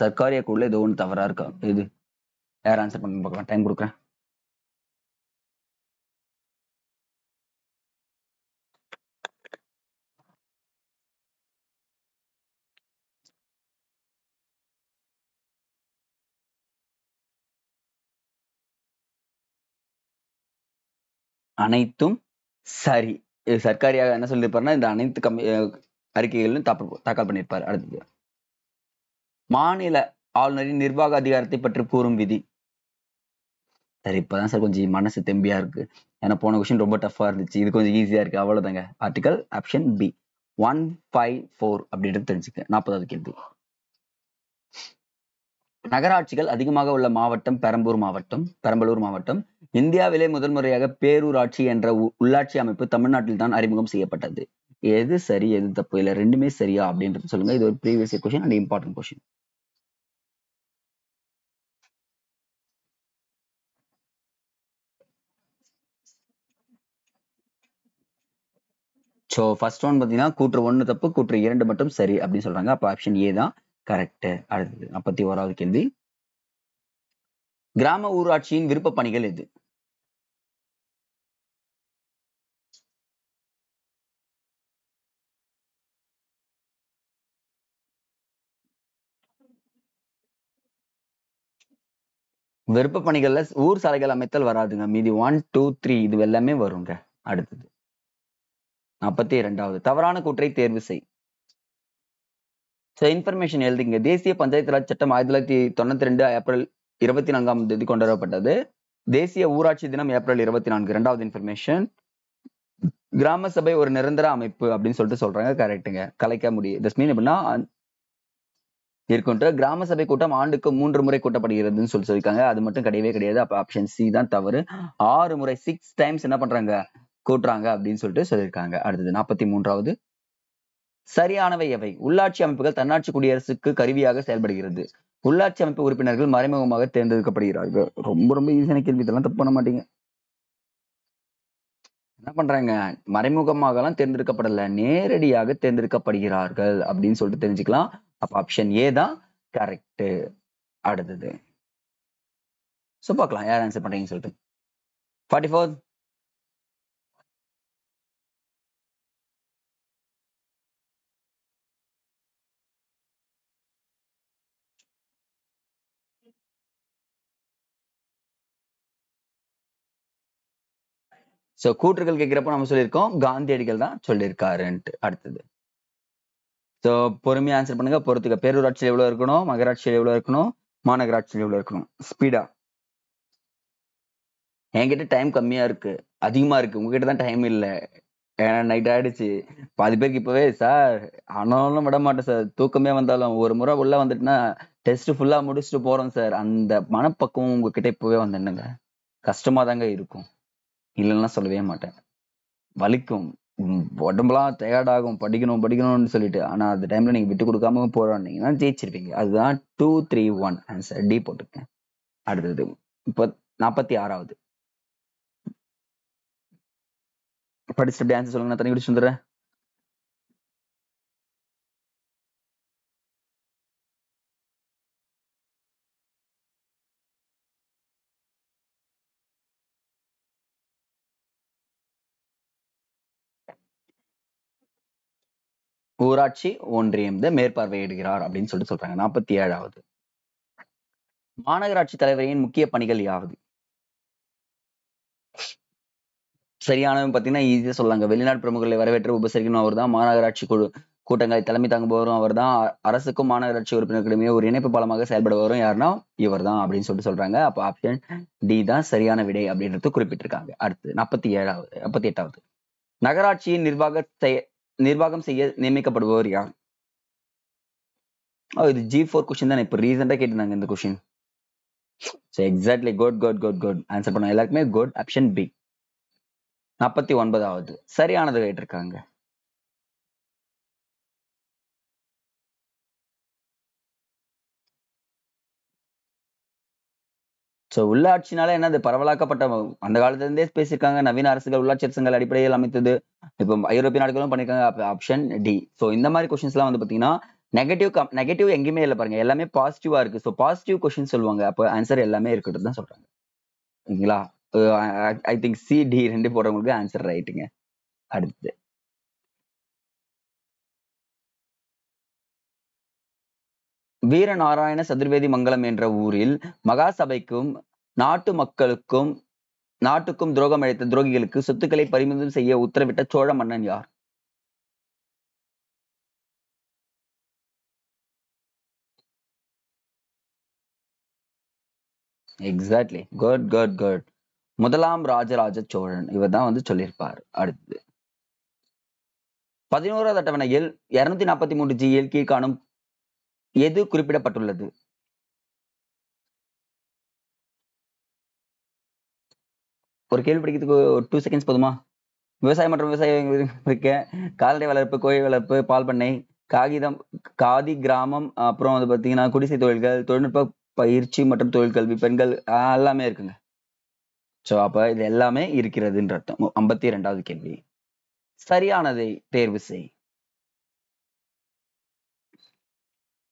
Speaker 2: சர்க்காரிய குழுல ஏதோ ஒன்று தவறா இருக்கா இது யார் ஆன்சர் பண்ண பார்க்கலாம் டைம் கொடுக்குறேன்
Speaker 1: அனைத்தும் சரி சர்க்காரியாக என்ன சொல்லியிருப்பாருன்னா இந்த அனைத்து கம்மி அறிக்கைகளிலும் தாக்கல் தாக்கல் பண்ணியிருப்பார் அடுத்தது மாநில ஆளுநரின் நிர்வாக அதிகாரத்தை பற்றி கூறும் விதி சரி இப்போதான் சார் கொஞ்சம் மனசு தெம்பியா இருக்கு ஏன்னா போன கொஸ்டின் ரொம்ப டஃப்பா இருந்துச்சு இது கொஞ்சம் ஈஸியாக இருக்கு அவ்வளோதாங்க article option B one five four அப்படின்றது தெரிஞ்சுக்க நாற்பதாவது கேள்வி நகராட்சிகள் அதிகமாக உள்ள மாவட்டம் பெரம்பூர் மாவட்டம் பெரம்பலூர் மாவட்டம் இந்தியாவிலே முதன்முறையாக பேரூராட்சி என்ற உள்ளாட்சி அமைப்பு தமிழ்நாட்டில் தான் அறிமுகம் செய்யப்பட்டது எது சரி எது தப்பு இல்லை ரெண்டுமே சரியா அப்படின்றது சொல்லுங்க இது ஒரு previous question and important question so first one பார்த்தீங்கன்னா கூற்று ஒன்று தப்பு கூற்று இரண்டு மட்டும் சரி அப்படின்னு சொல்றாங்க அப்போ ஆப்ஷன் ஏ தான் கரெக்ட் அடுத்தது நாற்பத்தி ஓராவது கேள்வி
Speaker 2: கிராம ஊராட்சியின் விருப்ப பணிகள் எது
Speaker 1: விருப்ப பணிகள்ல ஊர் சாலைகள் அமைத்தல் வராதுங்க மீதி ஒன் டூ த்ரீ இது எல்லாமே வருங்க அடுத்தது நாற்பத்தி இரண்டாவது தவறான கூற்றை தேர்வு செய் சில இன்ஃபர்மேஷன் எழுதிங்க தேசிய பஞ்சாயத்து ராஜ் சட்டம் ஆயிரத்தி தொள்ளாயிரத்தி தொண்ணூத்தி ரெண்டு ஏப்ரல் இருபத்தி நான்காம் தேதி கொண்டு வரப்பட்டது தேசிய ஊராட்சி தினம் ஏப்ரல் இருபத்தி நான்கு ரெண்டாவது இன்ஃபர்மேஷன் கிராம சபை ஒரு நிரந்தர அமைப்பு அப்படின்னு சொல்லிட்டு சொல்றாங்க கரெக்டுங்க கலைக்க முடியும் தஸ் மீன் எப்படின்னா இருக்குன்ற கிராம சபை கூட்டம் ஆண்டுக்கு மூன்று முறை கூட்டப்படுகிறதுன்னு சொல்லி சொல்லியிருக்காங்க அது மட்டும் கிடையவே கிடையாது அப்ப ஆப்ஷன் சி தான் தவறு ஆறு முறை சிக்ஸ் டைம்ஸ் என்ன பண்றாங்க கூட்டுறாங்க அப்படின்னு சொல்லிட்டு சொல்லியிருக்காங்க அடுத்தது நாற்பத்தி மூன்றாவது சரியானவை எவை உள்ளாட்சி அமைப்புகள் தன்னாட்சி குடியரசுக்கு கருவியாக செயல்படுகிறது உள்ளாட்சி அமைப்பு உறுப்பினர்கள் மறைமுகமாக தேர்ந்தெடுக்கப்படுகிறார்கள் ரொம்ப ரொம்ப ஈஸியான கேள்வி இதெல்லாம் தப்பு பண்ண மாட்டீங்க என்ன பண்றாங்க மறைமுகமாக எல்லாம் தேர்ந்தெடுக்கப்படல நேரடியாக தேர்ந்தெடுக்கப்படுகிறார்கள் அப்படின்னு சொல்லிட்டு தெரிஞ்சுக்கலாம் அப்ப ஆப்ஷன் ஏ தான் கரெக்ட் அடுத்தது
Speaker 2: ஸோ பார்க்கலாம் யார் ஆன்சர் பண்றீங்கன்னு சொல்லிட்டு ஃபார்ட்டி ஃபோர் ஸோ கூற்றுகள் கேட்கிறப்ப நம்ம சொல்லியிருக்கோம் காந்தியடிகள் தான் சொல்லியிருக்காருன்ட்டு அடுத்தது
Speaker 1: ஸோ பொறுமையாக ஆன்சர் பண்ணுங்க பொறுத்துக்க பேரூராட்சியில் எவ்வளோ இருக்கணும் மகராட்சியில் எவ்வளோ இருக்கணும் மாநகராட்சியில் எவ்வளோ இருக்கணும் ஸ்பீடா என்கிட்ட டைம் கம்மியாக இருக்கு அதிகமாக இருக்கு உங்ககிட்ட தான் டைம் இல்லை ஏன்னா நைட் ஆயிடுச்சு பாதி பேருக்கு இப்போவே சார் ஆனாலும் விட மாட்டேன் சார் தூக்கமே வந்தாலும் ஒரு முறை உள்ளே வந்துட்டுனா டெஸ்ட் ஃபுல்லாக முடிச்சுட்டு போகிறோம் சார் அந்த மனப்பக்கம் உங்ககிட்ட இப்போவே வந்துடுங்க கஷ்டமாக தாங்க இருக்கும் இல்லைன்னா சொல்லவே மாட்டேன் வலிக்கும் உடம்புலாம் டயர்டாகும் படிக்கணும் படிக்கணும்னு சொல்லிட்டு ஆனால் அந்த டைம்ல நீங்க விட்டு கொடுக்காம போராடினீங்கன்னா ஜெயிச்சிருப்பீங்க அதுதான் two three one answer D போட்டுருக்கேன் அடுத்தது இப்போ நாற்பத்தி ஆறாவது
Speaker 2: படிச்சுட்டு ஆன்சர் சொல்லுங்க நான் தண்ணி குடிச்சு வந்துடுறேன் ஊராட்சி
Speaker 1: ஒன்றியம் மேற்பார்வையிடுகிறார் அப்படின்னு சொல்லிட்டு சொல்றாங்க நாற்பத்தி ஏழாவது மாநகராட்சி தலைவரின் முக்கிய பணிகள் யாவது சரியானவன் பார்த்தீங்கன்னா ஈஸியாக சொல்லாங்க வெளிநாட்டு பிரமுகர்களை வரவேற்று உபசரிக்கணும் அவர் தான் மாநகராட்சி குழு கூட்டங்களை தலைமை தாங்குபவரும் அவர் தான் அரசுக்கும் மாநகராட்சி உறுப்பினர்களுமே ஒரு இணைப்பு பாலமாக செயல்படுபவரும் யாருன்னா இவர் தான் அப்படின்னு சொல்லிட்டு சொல்றாங்க அப்போ ஆப்ஷன் டி தான் சரியான விடை அப்படின்றது குறிப்பிட்டிருக்காங்க அடுத்து நாற்பத்தி ஏழாவது நாற்பத்தி எட்டாவது நகராட்சியின் நிர்வாக நிர்வாகம் செய்ய நியமிக்கப்படுபவர் யார் ஓ இது ஜி ஃபோர் கொஸ்டின் தான் இப்போ ரீசெண்டாக கேட்டிருந்தாங்க இந்த question so exactly good good good good answer பண்ண எல்லாருக்குமே குட் ஆப்ஷன் பி
Speaker 2: நாற்பத்தி ஒன்பதாவது சரியானது கேட்டிருக்காங்க
Speaker 1: ஸோ உள்ளாட்சினால என்னது பரவலாக்கப்பட்ட அந்த காலத்திலேருந்தே பேசியிருக்காங்க நவீன அரசுகள் உள்ளாட்சி அரசுகள் அடிப்படையில் அமைத்தது இப்போ ஐரோப்பிய நாடுகளும் பண்ணியிருக்காங்க ஆப்ஷன் டி ஸோ இந்த மாதிரி கொஸ்டின்ஸ்லாம் வந்து பார்த்தீங்கன்னா நெகட்டிவ் கம் நெகட்டிவ் எங்கேயுமே இல்லை பாருங்க எல்லாமே பாசிட்டிவாக இருக்குது ஸோ பாசிட்டிவ் கொஷின் சொல்லுவாங்க அப்போ ஆன்சர் எல்லாமே இருக்கட்டும் தான் சொல்கிறாங்க ஓகேங்களா ஐ திங்க் சி டி ரெண்டு போடுறவங்களுக்கு ஆன்சர் ரைட்டுங்க அடுத்து வீரநாராயண சதுர்வேதி மங்கலம் என்ற ஊரில் மகாசபைக்கும் நாட்டு மக்களுக்கும் நாட்டுக்கும் துரோகம் அழைத்த துரோகிகளுக்கு
Speaker 2: சொத்துக்களை பறிமுதல் செய்ய உத்தரவிட்ட சோழ மன்னன் யார்
Speaker 1: எக்ஸாக்ட்லி குட் குட் குட் முதலாம் ராஜராஜ சோழன் இவர் தான் வந்து சொல்லியிருப்பார் அடுத்தது பதினோராவது அட்டவணையில் இருநூத்தி நாற்பத்தி மூன்று ஜியில் கீழ்காணும் எது குறிப்பிடப்பட்டுள்ளது ஒரு கேள்வி படிக்கிறதுக்கு ஒரு டூ செகண்ட்ஸ் போதுமா விவசாயம் மற்றும் இருக்க கால்நடை வளர்ப்பு கோழி வளர்ப்பு பால் பண்ணை காகிதம் காதி கிராமம் அப்புறம் வந்து பார்த்தீங்கன்னா குடிசை தொழில்கள் தொழில்நுட்ப பயிற்சி மற்றும் தொழிற்கல்வி பெண்கள் எல்லாமே இருக்குங்க ஸோ அப்போ இது எல்லாமே இருக்கிறதுன்ற அர்த்தம் ஐம்பத்தி ரெண்டாவது கேள்வி சரியானதை தேர்வு செய்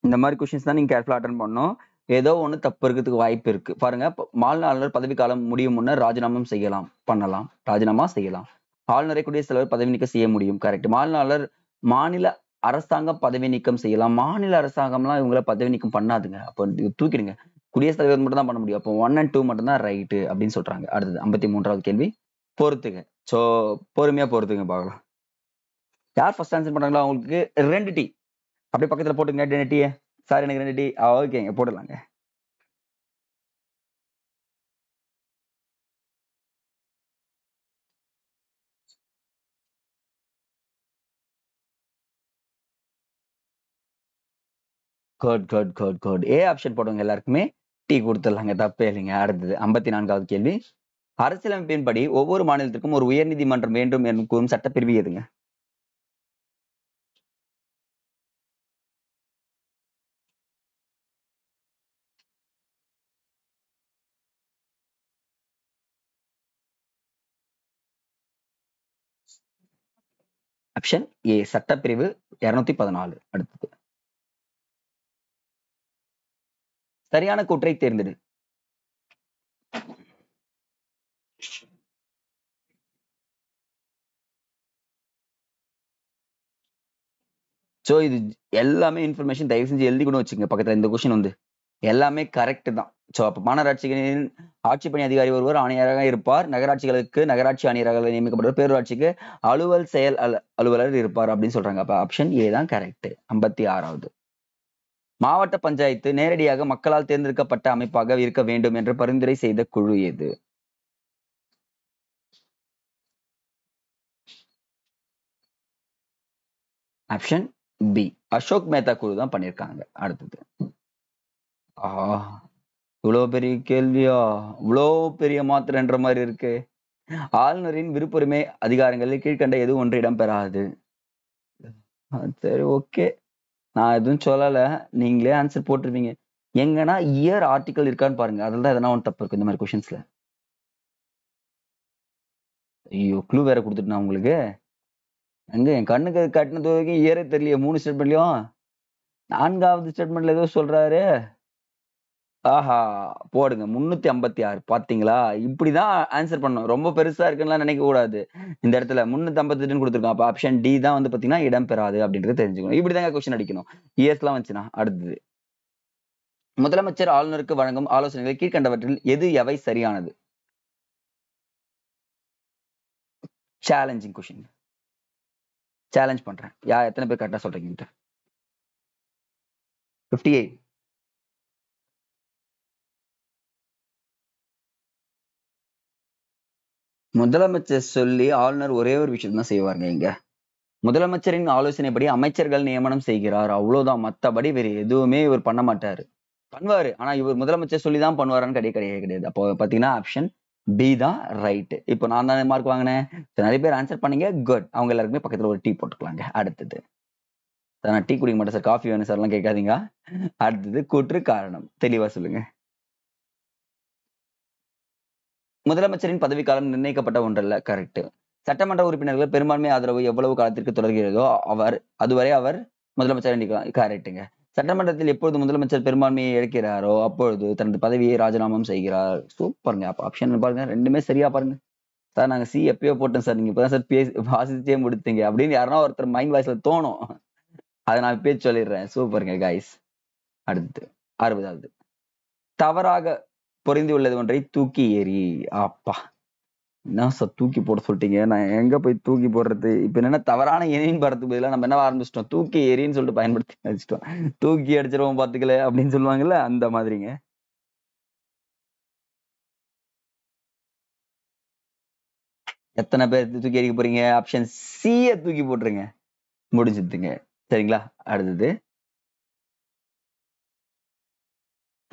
Speaker 1: இந்த மாதிரி கொஷின்ஸ் தான் நீங்கள் கேர்ஃபுல்லாக அட்டன் பண்ணணும் ஏதோ ஒன்று தப்பு இருக்கிறதுக்கு வாய்ப்பு இருக்கு பாருங்க பதவி பதவிக்காலம் முடியும் முன்னர் ராஜினாமும் செய்யலாம் பண்ணலாம் ராஜினாமா செய்யலாம் ஆளுநரை குடியரசுத் தலைவர் பதவி நீக்கம் செய்ய முடியும் கரெக்ட் மாநிலர் மாநில அரசாங்கம் பதவி நீக்கம் செய்யலாம் மாநில அரசாங்கம்லாம் இவங்கள பதவி நீக்கம் பண்ணாதுங்க அப்போ தூக்கிடுங்க குடியரசுத் தலைவர் மட்டும் தான் பண்ண முடியும் அப்போ ஒன் அண்ட் டூ மட்டும் தான் ரைட்டு அப்படின்னு சொல்றாங்க அடுத்தது ஐம்பத்தி மூன்றாவது கேள்வி பொறுத்துங்க ஸோ பொறுமையா பொறுத்துங்க பார்க்கலாம் யார் ஃபர்ஸ்ட் ஆன்சர் பண்றாங்களோ அவங்களுக்கு ரெண்டு டீ
Speaker 2: அப்படியே பக்கத்தில் போட்டுங்க ரெண்டு டீ சார் எனக்கு ரெண்டு டி ஓகேங்க போடலாங்க good good good good A option போடுவாங்க எல்லாருக்குமே டீ
Speaker 1: கொடுத்துடலாங்க தப்பே இல்லைங்க அடுத்தது ஐம்பத்தி நான்காவது கேள்வி அரசியலமைப்பின்படி ஒவ்வொரு மாநிலத்திற்கும் ஒரு
Speaker 2: உயர்நீதிமன்றம் வேண்டும் கூறும் சட்டப்பிரிவு எதுங்க ஆப்ஷன் ஏ சட்டப்பிரிவு இருநூத்தி பதினாலு
Speaker 3: அடுத்தது சரியான கூற்றை தேர்ந்தெடு
Speaker 2: ஸோ இது
Speaker 1: எல்லாமே இன்ஃபர்மேஷன் தயவு செஞ்சு எழுதி கூட வச்சுங்க பக்கத்தில் இந்த கொஷின் வந்து எல்லாமே கரெக்ட் தான் ஸோ அப்போ மாநகராட்சிகளின் ஆட்சி பணி அதிகாரி ஒருவர் ஆணையராக இருப்பார் நகராட்சிகளுக்கு நகராட்சி ஆணையராக நியமிக்கப்படுவார் பேரூராட்சிக்கு அலுவல் செயல் அலுவலர் இருப்பார் அப்படின்னு சொல்றாங்க அப்போ ஆப்ஷன் ஏ தான் கரெக்ட் ஐம்பத்தி ஆறாவது மாவட்ட பஞ்சாயத்து நேரடியாக மக்களால் தேர்ந்தெடுக்கப்பட்ட அமைப்பாக இருக்க வேண்டும் என்று பரிந்துரை செய்த குழு எது
Speaker 2: ஆப்ஷன் பி
Speaker 1: அசோக் மேத்தா குழு தான் பண்ணியிருக்காங்க அடுத்தது ஆஹா! இவ்வளோ பெரிய கேள்வியா? இவ்வளோ பெரிய மாத்திரன்ற மாதிரி இருக்கு ஆளுநரின் விருப்புரிமை அதிகாரங்களில் கீழ்க்கண்ட எதுவும் ஒன்று இடம்பெறாது. சரி ஓகே. நான் எதுவும் சொல்லலை நீங்களே ஆன்சர் போட்டிருப்பீங்க எங்கன்னா இயர் ஆர்டிக்கல் இருக்கான்னு பாருங்க. அதில் தான் எதனா ஒன்று தப்பு இருக்கும் இந்த மாதிரி கொஸ்டின்ஸ்ல. ஐயோ! க்ளூ வேற குடுத்துட்டேனா உங்களுக்கு? அங்கே என் கண்ணுக்கு கட்டின வரைக்கும் இயரே தெரியலையே மூணு ஸ்டேட்மெண்ட்லயும். நான்காவது ஸ்டேட்மெண்ட்ல ஏதோ சொல்றாரு. ஆஹா போடுங்க முன்னூத்தி ஐம்பத்தி ஆறு பாத்தீங்களா இப்படிதான் ஆன்சர் பண்ணும் ரொம்ப பெருசா இருக்குன்னா நினைக்க கூடாது இந்த இடத்துல முன்னூத்தி ஐம்பத்தி கொடுத்துருக்கோம் அப்ப ஆப்ஷன் டி தான் வந்து பாத்தீங்கன்னா இடம் பெறாது அப்படின்றது தெரிஞ்சுக்கணும் இப்படிதாங்க கொஸ்டின் அடிக்கணும் எல்லாம் வந்துச்சுன்னா அடுத்தது முதலமைச்சர் ஆளுநருக்கு வழங்கும் ஆலோசனைகள் கீழ்கண்டவற்றில் எது எவை சரியானது
Speaker 3: சேலஞ்சிங் கொஷின் சேலஞ்ச் பண்றேன் யா எத்தனை பேர் கரெக்டா சொல்றீங்க
Speaker 2: ஃபிஃப்டி எயிட் முதலமைச்சர் சொல்லி
Speaker 1: ஆளுநர் ஒரே ஒரு விஷயம் தான் செய்வாருங்க இங்க முதலமைச்சரின் ஆலோசனைப்படி அமைச்சர்கள் நியமனம் செய்கிறார் அவ்வளவுதான் மத்தபடி வேற எதுவுமே இவர் பண்ண மாட்டாரு பண்ணுவாரு ஆனா இவர் முதலமைச்சர் சொல்லி தான் பண்ணுவாரான்னு கிடையாது கிடையாது அப்போ பாத்தீங்கன்னா ஆப்ஷன் பி தான் ரைட்டு இப்போ நான் தானே மார்க் வாங்கினேன் நிறைய பேர் ஆன்சர் பண்ணீங்க குட் அவங்க எல்லாருக்குமே பக்கத்துல ஒரு டீ போட்டுக்கலாங்க அடுத்தது நான் டீ குடிக்க மாட்டேன் சார் காஃபி வேணும் சார்லாம் கேட்காதீங்க அடுத்தது கூற்று காரணம் தெளிவா சொல்லுங்க முதலமைச்சரின் பதவிக்காலம் நிர்ணயிக்கப்பட்ட ஒன்றல்ல கரெக்ட் சட்டமன்ற உறுப்பினர்கள் பெரும்பான்மை ஆதரவு எவ்வளவு காலத்திற்கு தொடர்கிறதோ அவர் அதுவரை அவர் முதலமைச்சர் கரெக்டுங்க சட்டமன்றத்தில் எப்பொழுது முதலமைச்சர் பெரும்பான்மையை இழக்கிறாரோ அப்பொழுது தனது பதவியை ராஜினாமாம் செய்கிறார் சூப்பருங்க அப்ப ஆப்ஷன் பாருங்க ரெண்டுமே சரியா பாருங்க சார் நாங்க சி எப்பயோ போட்டோம் சார் நீங்க இப்பதான் சார் பேசி வாசிச்சே முடித்தீங்க அப்படின்னு யாருன்னா ஒருத்தர் மைண்ட் வாய்ஸ்ல தோணும் அதை நான் பேச்சு சொல்லிடுறேன் சூப்பருங்க கைஸ் அடுத்து அறுபதாவது தவறாக பொருந்தி உள்ளது ஒன்றை தூக்கி ஏறி அப்பா என்ன சார் தூக்கி போட சொல்லிட்டீங்க நான் எங்க போய் தூக்கி போடுறது இப்ப என்ன தவறான இணையின் படத்துக்கு பதிலாக நம்ம என்ன ஆரம்பிச்சிட்டோம் தூக்கி எரின்னு சொல்லிட்டு பயன்படுத்தி வச்சுட்டோம் தூக்கி அடிச்சிருவோம் பாத்துக்கல அப்படின்னு சொல்லுவாங்கல்ல அந்த மாதிரிங்க எத்தனை பேர் தூக்கி எறிக்க போறீங்க ஆப்ஷன் சியை தூக்கி போட்டுருங்க முடிஞ்சதுங்க சரிங்களா அடுத்தது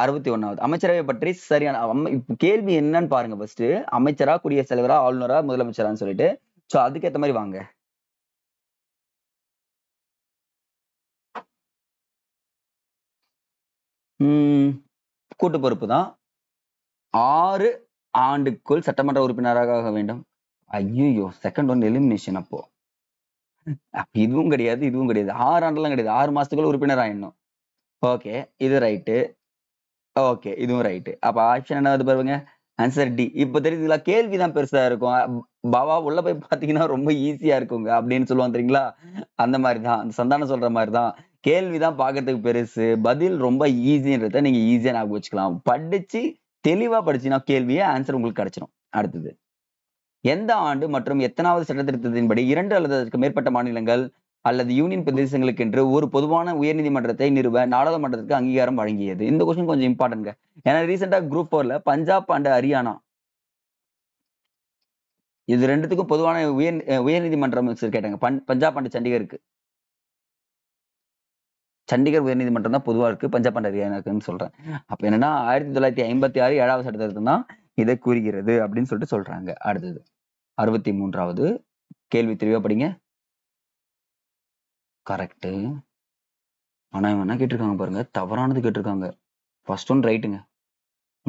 Speaker 1: அறுபத்தி ஒன்னாவது அமைச்சரவை பற்றி சரியான கேள்வி என்னன்னு பாருங்க ஃபர்ஸ்ட் அமைச்சரா குடியரசுத் தலைவரா ஆளுநரா முதலமைச்சரான்னு சொல்லிட்டு ஸோ அதுக்கேற்ற மாதிரி வாங்க
Speaker 2: கூட்டு பொறுப்பு தான்
Speaker 1: ஆறு ஆண்டுக்குள் சட்டமன்ற உறுப்பினராக ஆக வேண்டும் ஐயோ செகண்ட் ஒன் எலிமினேஷன் அப்போ இதுவும் கிடையாது இதுவும் கிடையாது ஆறு ஆண்டுலாம் கிடையாது ஆறு மாசத்துக்குள்ள உறுப்பினர் ஆயிடணும் ஓகே இது ரைட்டு ஓகே இதுவும் ரைட்டு அப்போ ஆப்ஷன் பாருங்க ஆன்சர் டி இப்போ தெரியுதுங்களா கேள்வி தான் பெருசா இருக்கும் பாவா உள்ள போய் பார்த்தீங்கன்னா ரொம்ப ஈஸியா இருக்குங்க அப்படின்னு சொல்லுவாங்க தெரியுங்களா அந்த மாதிரி தான் சந்தானம் சொல்ற மாதிரி தான் கேள்வி தான் பார்க்கறதுக்கு பெருசு பதில் ரொம்ப ஈஸின்றத நீங்க ஈஸியா ஞாபகம் வச்சுக்கலாம் படிச்சு தெளிவா படிச்சுன்னா கேள்வியை ஆன்சர் உங்களுக்கு கிடைச்சிடும் அடுத்தது எந்த ஆண்டு மற்றும் எத்தனாவது சட்ட இரண்டு அல்லது அதற்கு மேற்பட்ட மாநிலங்கள் அல்லது யூனியன் பிரதேசங்களுக்கு என்று ஒரு பொதுவான உயர்நீதிமன்றத்தை நிறுவ நாடாளுமன்றத்துக்கு அங்கீகாரம் வழங்கியது இந்த கொஸ்டின் கொஞ்சம் இம்பார்ட்டன்ட்ங்க ஏன்னா ரீசெண்டாக குரூப் போர்ல பஞ்சாப் அண்ட் ஹரியானா இது ரெண்டுத்துக்கும் பொதுவான உயர் உயர்நீதிமன்றம் கேட்டாங்க பஞ்சாப் அண்ட் சண்டிகருக்கு சண்டிகர் உயர்நீதிமன்றம் தான் பொதுவாக இருக்கு பஞ்சாப் அண்ட் ஹரியானாக்குன்னு சொல்றேன் அப்போ என்னன்னா ஆயிரத்தி தொள்ளாயிரத்தி ஐம்பத்தி ஆறு ஏழாவது சட்டத்திற்கு தான் இதை கூறுகிறது அப்படின்னு சொல்லிட்டு சொல்றாங்க அடுத்தது அறுபத்தி மூன்றாவது கேள்வி தெளிவா படிங்க கரெக்டு ஆனால் இவன் என்ன கேட்டிருக்காங்க பாருங்க தவறானது கேட்டிருக்காங்க ஃபர்ஸ்ட் ஒன் ரைட்டுங்க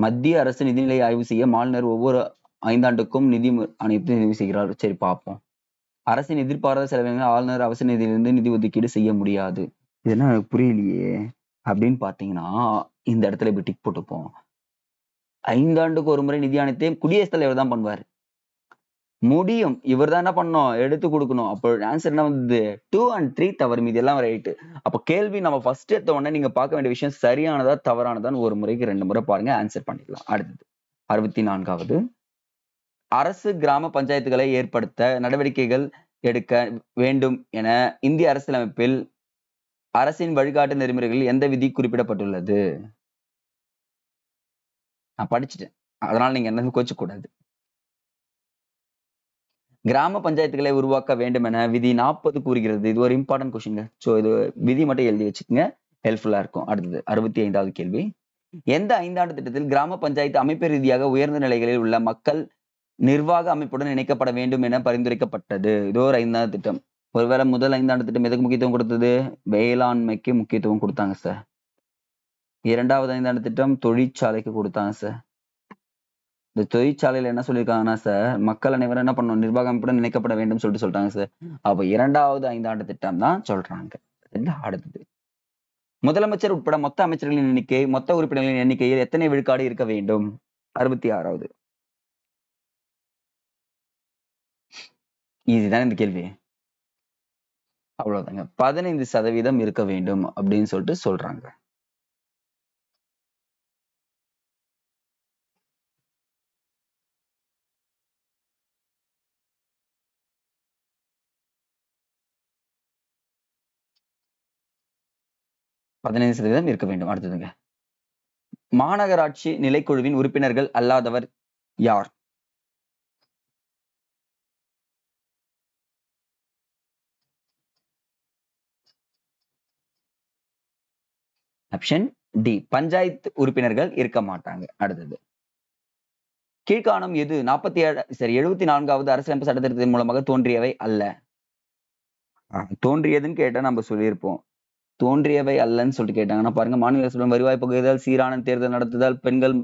Speaker 1: மத்திய அரசு நிதிநிலை ஆய்வு செய்ய மாநிலர் ஒவ்வொரு ஐந்தாண்டுக்கும் நிதி அனைத்து நிதி செய்கிறார் சரி பார்ப்போம் அரசின் எதிர்பாராத செலவினங்கள் ஆளுநர் அவசர நிதியிலிருந்து நிதி ஒதுக்கீடு செய்ய முடியாது இதெல்லாம் புரியலையே அப்படின்னு பார்த்தீங்கன்னா இந்த இடத்துல இப்படி டிக் போட்டுப்போம் ஐந்தாண்டுக்கு ஒரு முறை நிதி அனைத்தையும் குடியரசுத் தலைவர் தான் பண்ணுவார் முடியும் இவர் தான் என்ன பண்ணோம் எடுத்து கொடுக்கணும் அப்போ ஆன்சர் என்ன வந்தது டூ அண்ட் த்ரீ தவறு மீதி எல்லாம் ரைட்டு அப்போ கேள்வி நம்ம ஃபர்ஸ்ட் எடுத்த உடனே நீங்க பார்க்க வேண்டிய விஷயம் சரியானதா தவறானதான்னு ஒரு முறைக்கு ரெண்டு முறை பாருங்க ஆன்சர் பண்ணிக்கலாம் அடுத்தது அறுபத்தி நான்காவது அரசு கிராம பஞ்சாயத்துகளை ஏற்படுத்த நடவடிக்கைகள் எடுக்க வேண்டும் என இந்திய அரசியலமைப்பில் அரசின் வழிகாட்டு நெறிமுறைகளில் எந்த விதி குறிப்பிடப்பட்டுள்ளது நான் படிச்சுட்டேன் அதனால நீங்க என்ன கோச்சக்கூடாது கிராம பஞ்சாயத்துகளை உருவாக்க வேண்டும் என விதி நாற்பது கூறுகிறது இது ஒரு இம்பார்ட்டன்ட் கொஸ்டின் ஸோ இது விதி மட்டும் எழுதி வச்சுக்கோங்க ஹெல்ப்ஃபுல்லா இருக்கும் அடுத்தது அறுபத்தி ஐந்தாவது கேள்வி எந்த ஐந்தாண்டு திட்டத்தில் கிராம பஞ்சாயத்து அமைப்பு ரீதியாக உயர்ந்த நிலைகளில் உள்ள மக்கள் நிர்வாக அமைப்புடன் இணைக்கப்பட வேண்டும் என பரிந்துரைக்கப்பட்டது இதோ ஒரு ஐந்தாவது திட்டம் ஒருவேளை முதல் ஐந்தாண்டு திட்டம் எதுக்கு முக்கியத்துவம் கொடுத்தது வேளாண்மைக்கு முக்கியத்துவம் கொடுத்தாங்க சார் இரண்டாவது ஐந்தாண்டு திட்டம் தொழிற்சாலைக்கு கொடுத்தாங்க சார் இந்த தொழிற்சாலையில என்ன சொல்லியிருக்காங்கன்னா சார் மக்கள் அனைவரும் என்ன பண்ணணும் நிர்வாகம் அமைப்புடன் நினைக்கப்பட வேண்டும் சொல்லிட்டு சொல்றாங்க சார் அப்போ இரண்டாவது ஐந்தாண்டு திட்டம் தான் சொல்றாங்க அடுத்தது முதலமைச்சர் உட்பட மொத்த அமைச்சர்களின் எண்ணிக்கை மொத்த உறுப்பினர்களின் எண்ணிக்கையில் எத்தனை விழுக்காடு இருக்க வேண்டும்
Speaker 3: அறுபத்தி ஆறாவது இதுதான் இந்த கேள்வி அவ்வளவுதாங்க பதினைந்து சதவீதம் இருக்க
Speaker 2: வேண்டும் அப்படின்னு சொல்லிட்டு சொல்றாங்க பதினைந்து சதவீதம் இருக்க வேண்டும் அடுத்ததுங்க மாநகராட்சி நிலைக்குழுவின் உறுப்பினர்கள் அல்லாதவர் யார்
Speaker 1: ஆப்ஷன் டி பஞ்சாயத்து உறுப்பினர்கள் இருக்க மாட்டாங்க அடுத்தது கீழ்காணம் எது நாற்பத்தி ஏழு சரி எழுபத்தி நான்காவது அரசியலமைப்பு சட்டத்திட்டத்தின் மூலமாக தோன்றியவை அல்ல தோன்றியதுன்னு கேட்டால் நம்ம சொல்லியிருப்போம் தோன்றியவை அல்லன்னு சொல்லிட்டு கேட்டாங்கன்னா பாருங்க மாநில அரசுடன் வருவாய் பகுதியால் சீரான தேர்தல் நடத்துதல் பெண்கள்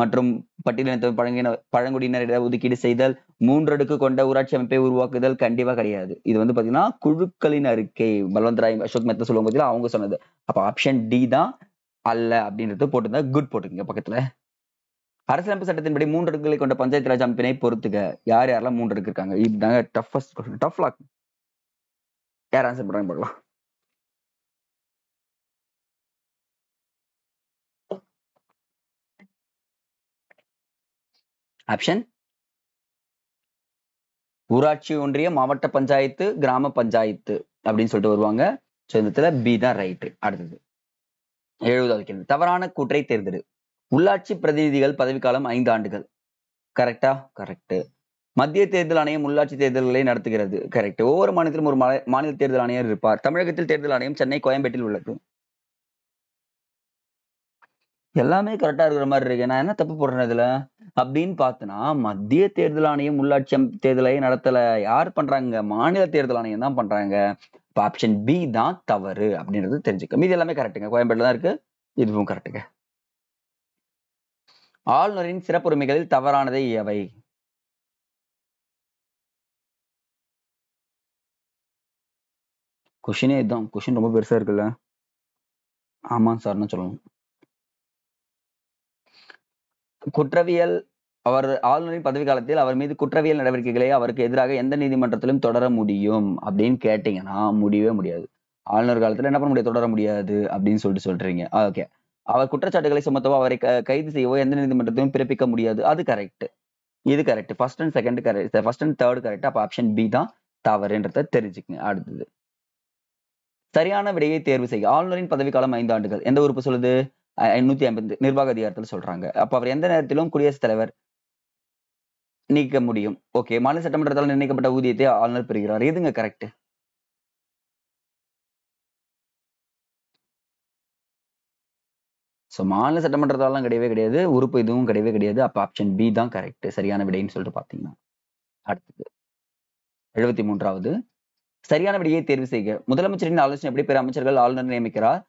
Speaker 1: மற்றும் பட்டியலினத்தை பழங்கின பழங்குடியினர் ஒதுக்கீடு செய்தல் மூன்றடுக்கு கொண்ட ஊராட்சி அமைப்பை உருவாக்குதல் கண்டிப்பா கிடையாது இது வந்து பாத்தீங்கன்னா குழுக்களின் அறிக்கை பலவந்த் ராய் அசோக் மெத்த சொல்லும் போது அவங்க சொன்னது அப்ப ஆப்ஷன் டி தான் அல்ல அப்படின்றது போட்டிருந்தா குட் போட்டுருங்க பக்கத்துல அரசியலமைப்பு சட்டத்தின்படி மூன்று கொண்ட பஞ்சாயத்து ராஜ் அமைப்பினை பொறுத்துக்க யார் யாரெல்லாம் மூன்று அடுக்கு இருக்காங்க இதுதாங்க
Speaker 2: டஃபஸ்ட் டஃப் லாக் யார் ஆன்சர் பண்ணுறாங்க பார்க்கலாம் ஆப்ஷன் ஊராட்சி
Speaker 1: ஒன்றிய மாவட்ட பஞ்சாயத்து கிராம பஞ்சாயத்து அப்படின்னு சொல்லிட்டு வருவாங்க ஸோ இந்த இடத்துல பி தான் ரைட்டு அடுத்தது எழுபதாவது கேள்வி தவறான கூற்றை தேர்ந்தெடு உள்ளாட்சி பிரதிநிதிகள் பதவிக்காலம் ஐந்து ஆண்டுகள் கரெக்டா கரெக்ட் மத்திய தேர்தல் ஆணையம் உள்ளாட்சி தேர்தல்களை நடத்துகிறது கரெக்ட் ஒவ்வொரு மாநிலத்திலும் ஒரு மாநில தேர்தல் ஆணையர் இருப்பார் தமிழகத்தில் தேர்தல் ஆணையம் சென்னை கோயம்பேட்டில் உள்ளது எல்லாமே கரெக்டாக இருக்கிற மாதிரி இருக்கு நான் என்ன தப்பு போடுறேன் இதில் அப்படின்னு பார்த்தனா மத்திய தேர்தல் ஆணையம் உள்ளாட்சி தேர்தலையும் நடத்தலை யார் பண்ணுறாங்க மாநில தேர்தல் ஆணையம் தான் பண்ணுறாங்க இப்போ ஆப்ஷன் பி தான் தவறு அப்படின்றது தெரிஞ்சுக்க மீது எல்லாமே கரெக்டுங்க கோயம்பேட்டில் தான் இருக்குது
Speaker 2: இதுவும் கரெக்டுங்க
Speaker 3: ஆளுநரின் சிறப்புரிமைகளில் தவறானதை எவை
Speaker 2: கொஷினே இதுதான் கொஷின் ரொம்ப பெருசாக இருக்குல்ல ஆமாம் சார்னு சொல்லணும்
Speaker 1: குற்றவியல் அவர் ஆளுநரின் பதவி காலத்தில் அவர் மீது குற்றவியல் நடவடிக்கைகளை அவருக்கு எதிராக எந்த நீதிமன்றத்திலும் தொடர முடியும் அப்படின்னு கேட்டீங்கன்னா முடியவே முடியாது ஆளுநர் காலத்துல என்ன பண்ண முடியாது தொடர முடியாது அப்படின்னு சொல்லிட்டு சொல்றீங்க ஓகே அவர் குற்றச்சாட்டுகளை சுமத்தவோ அவரை கைது செய்யவோ எந்த நீதிமன்றத்தையும் பிறப்பிக்க முடியாது அது கரெக்ட் இது correct first and second correct first and third correct அப்போ ஆப்ஷன் பி தான் தவறுன்றத தெரிஞ்சுக்கங்க அடுத்தது சரியான விடையை தேர்வு செய்ய ஆளுநரின் பதவிக்காலம் ஐந்து ஆண்டுகள் எந்த உறுப்பு சொல்லுது நூத்தி ஐம்பது நிர்வாக அதிகாரத்தில் சொல்றாங்க அப்ப அவர் எந்த நேரத்திலும் குடியரசுத் தலைவர் நீக்க முடியும் ஓகே மாநில சட்டமன்றத்தால் நிர்ணயிக்கப்பட்ட ஊதியத்தை ஆளுநர் பெறுகிறார் எதுங்க கரெக்ட் ஸோ மாநில சட்டமன்றத்தாலாம் கிடையவே கிடையாது உறுப்பு இதுவும் கிடையவே கிடையாது அப்போ ஆப்ஷன் பி தான் கரெக்ட் சரியான விடைன்னு சொல்லிட்டு பார்த்தீங்கன்னா அடுத்தது எழுபத்தி மூன்றாவது சரியான விடையை தேர்வு செய்க முதலமைச்சரின் ஆலோசனை எப்படி பெற அமைச்சர்கள் ஆளுநர் நியமிக்கிறார்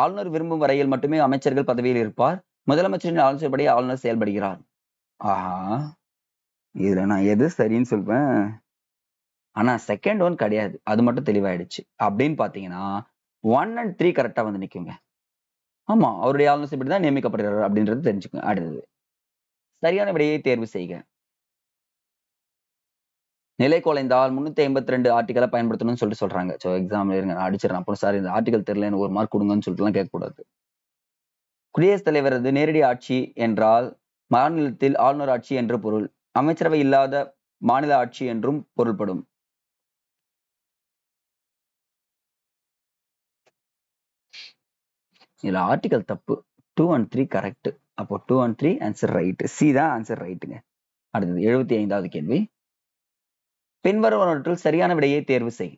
Speaker 1: ஆளுநர் விரும்பும் வரையில் மட்டுமே அமைச்சர்கள் பதவியில் இருப்பார் முதலமைச்சரின் ஆலோசனைப்படி ஆளுநர் செயல்படுகிறார் ஆஹா இதுல நான் எது சரின்னு சொல்வேன் ஆனா செகண்ட் ஒன் கிடையாது அது மட்டும் தெளிவாயிடுச்சு அப்படின்னு பாத்தீங்கன்னா ஒன் அண்ட் த்ரீ கரெக்டா வந்து நிக்குங்க ஆமா அவருடைய ஆலோசனைப்படி தான் நியமிக்கப்படுகிறார் அப்படின்றது தெரிஞ்சுக்கோங்க அடுத்தது சரியான விடையை தேர்வு செய்கிறேன் நிலை குலைந்தால் முன்னூத்தி ஐம்பத்தி ரெண்டு ஆர்டிகளை பயன்படுத்தணும்னு சொல்லிட்டு சொல்றாங்க ஸோ எக்ஸாம் இருங்க அடிச்சிடறேன் அப்புறம் சார் இந்த ஆர்டிகல் எனக்கு ஒரு மார்க் கொடுங்கன்னு எல்லாம் கேட்கக்கூடாது குடியரசுத் தலைவரது நேரடி ஆட்சி என்றால் மாநிலத்தில் ஆளுநர் ஆட்சி என்று பொருள் அமைச்சரவை இல்லாத மாநில ஆட்சி என்றும் பொருள்படும் இதுல ஆர்டிகல் தப்பு டூ அண்ட் த்ரீ கரெக்ட் அப்போ two and three answer right C தான் ஆன்சர் ரைட்டுங்க அடுத்தது எழுபத்தி ஐந்தாவது கேள்வி
Speaker 3: பின்வருவனவற்றில்
Speaker 2: சரியான விடையை தேர்வு செய்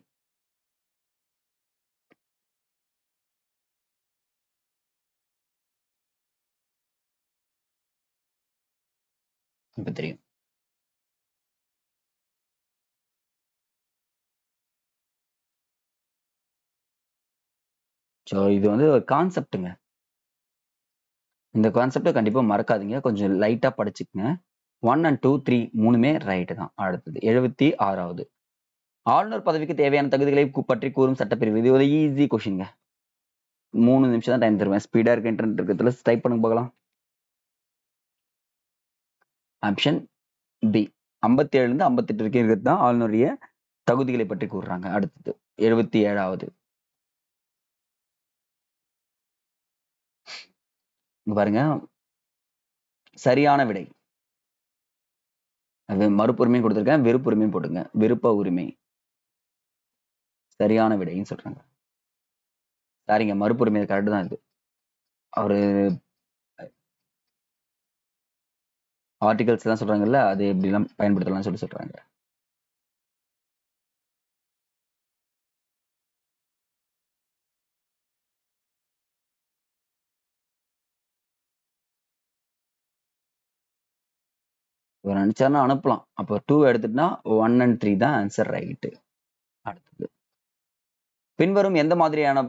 Speaker 2: தெரியும் ஸோ இது வந்து ஒரு கான்செப்டுங்க இந்த கான்செப்டை கண்டிப்பாக மறக்காதீங்க கொஞ்சம்
Speaker 1: லைட்டாக படிச்சுக்கங்க ஒன் அண்ட் டூ த்ரீ மூணுமே ரைட்டு தான் அடுத்தது எழுபத்தி ஆறாவது ஆளுநர் பதவிக்கு தேவையான தகுதிகளை பற்றி கூறும் சட்டப்பிரிவு இது ஒரு ஈஸி கொஷின்ங்க மூணு நிமிஷம் தான் டைம் தருவேன் ஸ்பீடாக இருக்க இன்டர்நெட் இருக்கிறதுல ஸ்டைப் பண்ணுங்க பார்க்கலாம் ஆப்ஷன் பி ஐம்பத்தி ஏழுலேருந்து ஐம்பத்தெட்டு வரைக்கும் இருக்கிறது தான் ஆளுநருடைய தகுதிகளை பற்றி கூறுறாங்க அடுத்தது எழுபத்தி ஏழாவது
Speaker 3: பாருங்க சரியான
Speaker 1: விடை மறுப்புரிமையும் கொடுத்துருக்கேன் உரிமையும் போட்டுங்க விருப்ப உரிமை சரியான விடையும் சொல்றாங்க சாரிங்க மறுப்புரிமை கரெக்டு தான் இது அவரு
Speaker 2: ஆர்டிகல்ஸ் எல்லாம் சொல்றாங்கல்ல அது எப்படிலாம் பயன்படுத்தலாம்னு சொல்லி சொல்றாங்க இவர் நினைச்சாருன்னா அனுப்பலாம் அப்போ டூ எடுத்துட்டா ஒன் அண்ட் த்ரீ தான் ஆன்சர்
Speaker 1: ரைட்டு அடுத்தது பின்வரும் எந்த மாதிரியான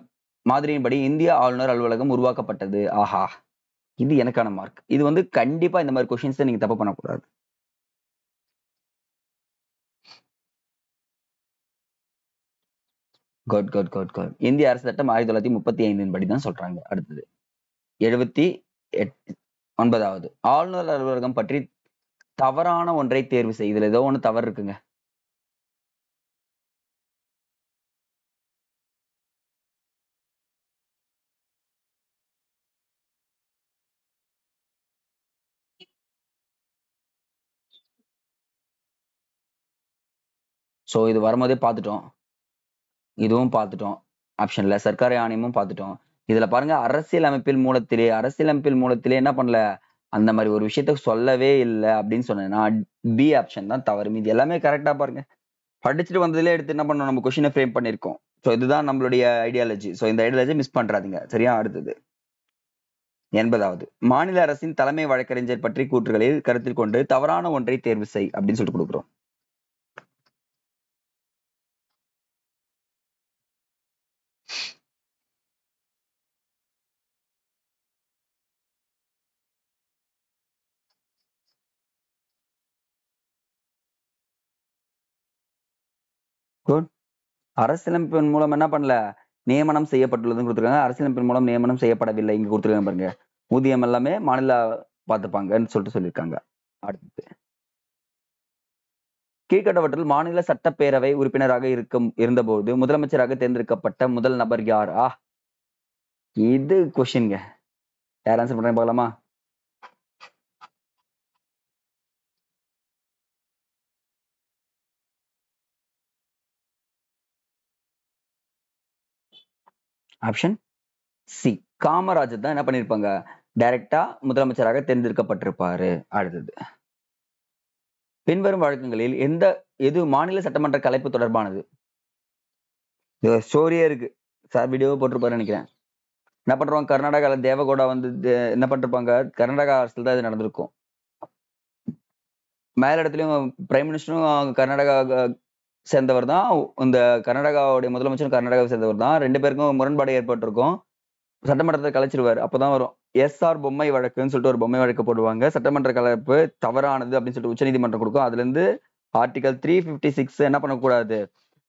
Speaker 1: மாதிரியின்படி இந்திய ஆளுநர் அலுவலகம் உருவாக்கப்பட்டது ஆஹா இது எனக்கான மார்க் இது வந்து கண்டிப்பா இந்த மாதிரி கொஷின்ஸ் நீங்க தப்பு பண்ணக்கூடாது
Speaker 3: குட் குட் குட் குட்
Speaker 1: இந்திய அரசு சட்டம் ஆயிரத்தி தொள்ளாயிரத்தி முப்பத்தி ஐந்தின் படி தான் சொல்றாங்க அடுத்தது எழுபத்தி எட் ஒன்பதாவது ஆளுநர்
Speaker 2: அலுவலகம் பற்றி தவறான ஒன்றை தேர்வு செய் இதுல ஏதோ ஒன்று தவறு இருக்குங்க
Speaker 3: ஸோ
Speaker 1: இது வரும்போதே பார்த்துட்டோம் இதுவும் பார்த்துட்டோம் ஆப்ஷன்ல சர்க்கார் ஆணையமும் பார்த்துட்டோம் இதுல பாருங்க அரசியல் அமைப்பில் மூலத்திலே அரசியல் அமைப்பில் மூலத்திலே என்ன பண்ணல அந்த மாதிரி ஒரு விஷயத்த சொல்லவே இல்லை அப்படின்னு சொன்னேன்னா பி ஆப்ஷன் தான் தவறு மீது எல்லாமே கரெக்டாக பாருங்க படிச்சுட்டு வந்ததுலேயே எடுத்து என்ன பண்ணோம் நம்ம கொஷினை ஃப்ரேம் பண்ணியிருக்கோம் ஸோ இதுதான் நம்மளுடைய ஐடியாலஜி ஸோ இந்த ஐடியாலஜி மிஸ் பண்ணுறாதீங்க சரியா அடுத்தது எண்பதாவது மாநில அரசின் தலைமை வழக்கறிஞர் பற்றி கூற்றுகளில் கருத்தில் கொண்டு தவறான ஒன்றை தேர்வு செய் அப்படின்னு சொல்லிட்டு கொடுக்குறோம் அரசியலமைப்பின் மூலம் என்ன பண்ணல நியமனம் செய்யப்பட்டுள்ளதுன்னு கொடுத்துருக்காங்க அரசியலமைப்பின் மூலம் நியமனம் செய்யப்படவில்லை இங்க கொடுத்துருக்காங்க பாருங்க ஊதியம் எல்லாமே மாநில பார்த்துப்பாங்கன்னு சொல்லிட்டு சொல்லியிருக்காங்க அடுத்து கீழ்கட்டவற்றில் மாநில சட்டப்பேரவை உறுப்பினராக இருக்கும் இருந்தபோது முதலமைச்சராக தேர்ந்தெடுக்கப்பட்ட முதல் நபர் யாரா
Speaker 2: இது கொஸ்டின்ங்க யார் ஆன்சர் பண்றேன் பார்க்கலாமா ஆப்ஷன்
Speaker 1: சி காமராஜர் தான் என்ன பண்ணியிருப்பாங்க டைரக்டா முதலமைச்சராக தேர்ந்தெடுக்கப்பட்டிருப்பாரு அடுத்தது பின்வரும் வழக்கங்களில் எந்த எது மாநில சட்டமன்ற கலைப்பு தொடர்பானது ஸ்டோரியே இருக்கு சார் வீடியோவை போட்டிருப்பாரு நினைக்கிறேன் என்ன பண்றாங்க கர்நாடகாவில் தேவகோடா வந்து என்ன பண்ணிருப்பாங்க கர்நாடகா அரசு தான் இது நடந்திருக்கும் மேல இடத்துலயும் பிரைம் மினிஸ்டரும் கர்நாடகா சேர்ந்தவர் தான் இந்த கர்நாடகாவுடைய முதலமைச்சரும் கர்நாடகாவை சேர்ந்தவர் தான் ரெண்டு பேருக்கும் முரண்பாடு ஏற்பட்டிருக்கும் சட்டமன்றத்தை கலைச்சிருவார் அப்போதான் வரும் எஸ்ஆர் பொம்மை வழக்குன்னு சொல்லிட்டு ஒரு பொம்மை வழக்கு போடுவாங்க சட்டமன்ற கலப்பு தவறானது அப்படின்னு சொல்லிட்டு உச்சநீதிமன்றம் கொடுக்கும் அதுலேருந்து ஆர்டிகல் த்ரீ ஃபிஃப்டி சிக்ஸ் என்ன பண்ணக்கூடாது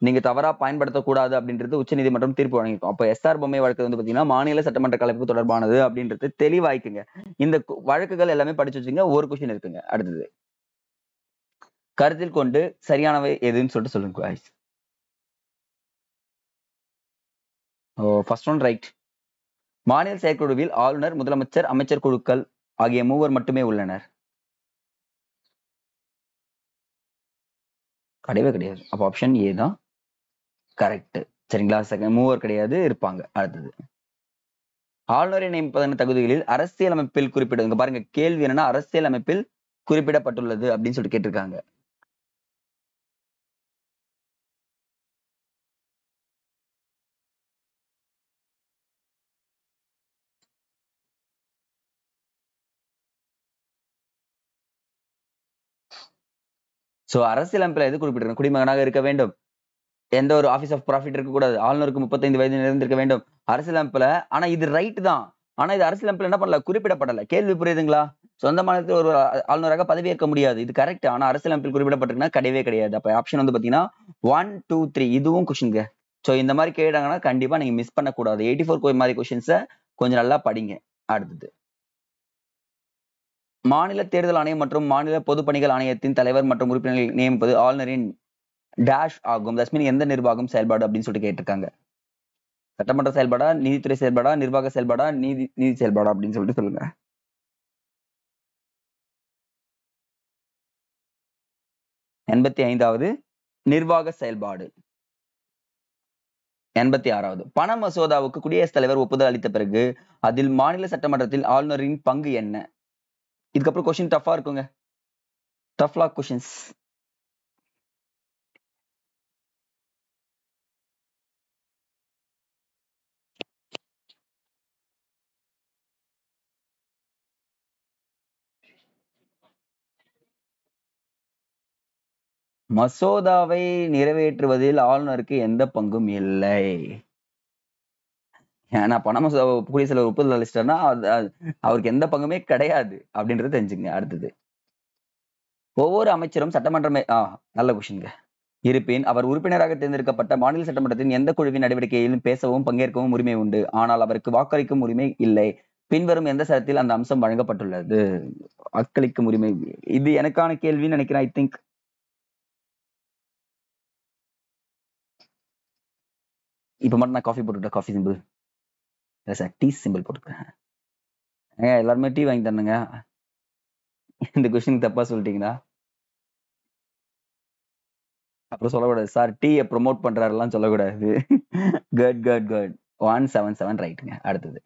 Speaker 1: நீங்கள் தவறாக பயன்படுத்தக்கூடாது அப்படின்றது உச்சநீதிமன்றம் தீர்ப்பு வழங்கிக்கும் அப்போ எஸ்ஆர் பொம்மை வழக்கு வந்து பார்த்தீங்கன்னா மாநில சட்டமன்ற கலைப்பு தொடர்பானது அப்படின்றது தெளிவாய்க்குங்க இந்த வழக்குகள் எல்லாமே படிச்சு வச்சுங்க ஒரு கொஷின் இருக்குங்க அடுத்தது கருத்தில் கொண்டு சரியானவை எதுன்னு சொல்லிட்டு சொல்லுங்க guys oh first one right மாநில செயற்குழுவில் ஆளுநர் முதலமைச்சர் அமைச்சர் குழுக்கள் ஆகிய மூவர் மட்டுமே உள்ளனர் கிடையவே கிடையாது அப்போ ஆப்ஷன் ஏ தான் கரெக்ட் சரிங்களா செகண்ட் மூவர் கிடையாது இருப்பாங்க அடுத்தது ஆளுநரை நியமிப்பதன தகுதிகளில் அரசியல் அமைப்பில் குறிப்பிட பாருங்க கேள்வி என்னன்னா அரசியல் அமைப்பில்
Speaker 2: குறிப்பிடப்பட்டுள்ளது அப்படின்னு சொல்லிட்டு கேட்டிருக்காங்க ஸோ அரசியல் அமைப்பில் எது குறிப்பிட்டிருக்கணும் குடிமகனாக இருக்க வேண்டும்
Speaker 1: எந்த ஒரு ஆஃபீஸ் ஆஃப் ப்ராஃபிட் இருக்கக்கூடாது ஆளுநருக்கு முப்பத்தைந்து வயது நிறைந்திருக்க வேண்டும் அரசியல் அமைப்பில் ஆனால் இது ரைட்டு தான் ஆனால் இது அரசியல் அமைப்பில் என்ன பண்ணல குறிப்பிடப்படலை கேள்வி புரியுதுங்களா சொந்த மாநிலத்தில் ஒரு ஆளுநராக பதவியேற்க முடியாது இது கரெக்ட் ஆனால் அமைப்பில் குறிப்பிடப்பட்டிருக்குன்னா கிடையவே கிடையாது அப்போ ஆப்ஷன் வந்து பார்த்தீங்கன்னா ஒன் டூ த்ரீ இதுவும் கொஷின்ங்க ஸோ இந்த மாதிரி கேட்டாங்கன்னா கண்டிப்பாக நீங்கள் மிஸ் பண்ணக்கூடாது எயிட்டி ஃபோர் மாதிரி கொஷின்ஸை கொஞ்சம் நல்லா படிங்க அடுத்தது மாநில தேர்தல் ஆணையம் மற்றும் மாநில பொதுப்பணிகள் ஆணையத்தின் தலைவர் மற்றும் உறுப்பினர்கள் நியமிப்பது ஆளுநரின் டேஷ் ஆகும் தஸ்மின் எந்த நிர்வாகம் செயல்பாடு அப்படின்னு சொல்லிட்டு கேட்டிருக்காங்க சட்டமன்ற செயல்பாடா நீதித்துறை செயல்பாடா நிர்வாக செயல்பாடா நீதி நீதி செயல்பாடா அப்படின்னு சொல்லிட்டு சொல்லுங்க
Speaker 3: எண்பத்தி ஐந்தாவது நிர்வாக
Speaker 1: செயல்பாடு எண்பத்தி ஆறாவது பண மசோதாவுக்கு குடியரசுத் தலைவர் ஒப்புதல் அளித்த பிறகு அதில் மாநில சட்டமன்றத்தில் ஆளுநரின் பங்கு என்ன இதுக்கப்புறம் கொஸ்டின் டஃபா
Speaker 2: இருக்குங்க டஃப்லா கொஷின்ஸ் மசோதாவை
Speaker 1: நிறைவேற்றுவதில் ஆளுநருக்கு எந்த பங்கும் இல்லை ஏன்னா பணம கூடிய செலவு ஒப்புதல் அளிச்சிட்டார்னா அவருக்கு எந்த பங்குமே கிடையாது அப்படின்றத தெரிஞ்சுங்க அடுத்தது ஒவ்வொரு அமைச்சரும் சட்டமன்றமே ஆ நல்ல கொஷின்ங்க இருப்பின் அவர் உறுப்பினராக தேர்ந்தெடுக்கப்பட்ட மாநில சட்டமன்றத்தின் எந்த குழுவின் நடவடிக்கையிலும் பேசவும் பங்கேற்கவும் உரிமை உண்டு ஆனால் அவருக்கு வாக்களிக்கும் உரிமை இல்லை பின்வரும் எந்த சரத்தில் அந்த அம்சம் வழங்கப்பட்டுள்ளது வாக்களிக்கும் உரிமை இது எனக்கான கேள்வின்னு நினைக்கிறேன் ஐ திங்க்
Speaker 3: இப்ப மட்டும் நான் காஃபி போட்டுட்டேன் காஃபி சிம்பிள் இல்லை சார் டீ சிம்பிள் போட்டுக்கிறேன்
Speaker 1: ஏன் எல்லாருமே டீ வாங்கி தரணுங்க இந்த கொஷின் தப்பா சொல்லிட்டீங்களா அப்புறம் சொல்லக்கூடாது சார் டீயை ப்ரொமோட் பண்றாருலாம் சொல்லக்கூடாது good good good one seven seven ரைட்டுங்க அடுத்தது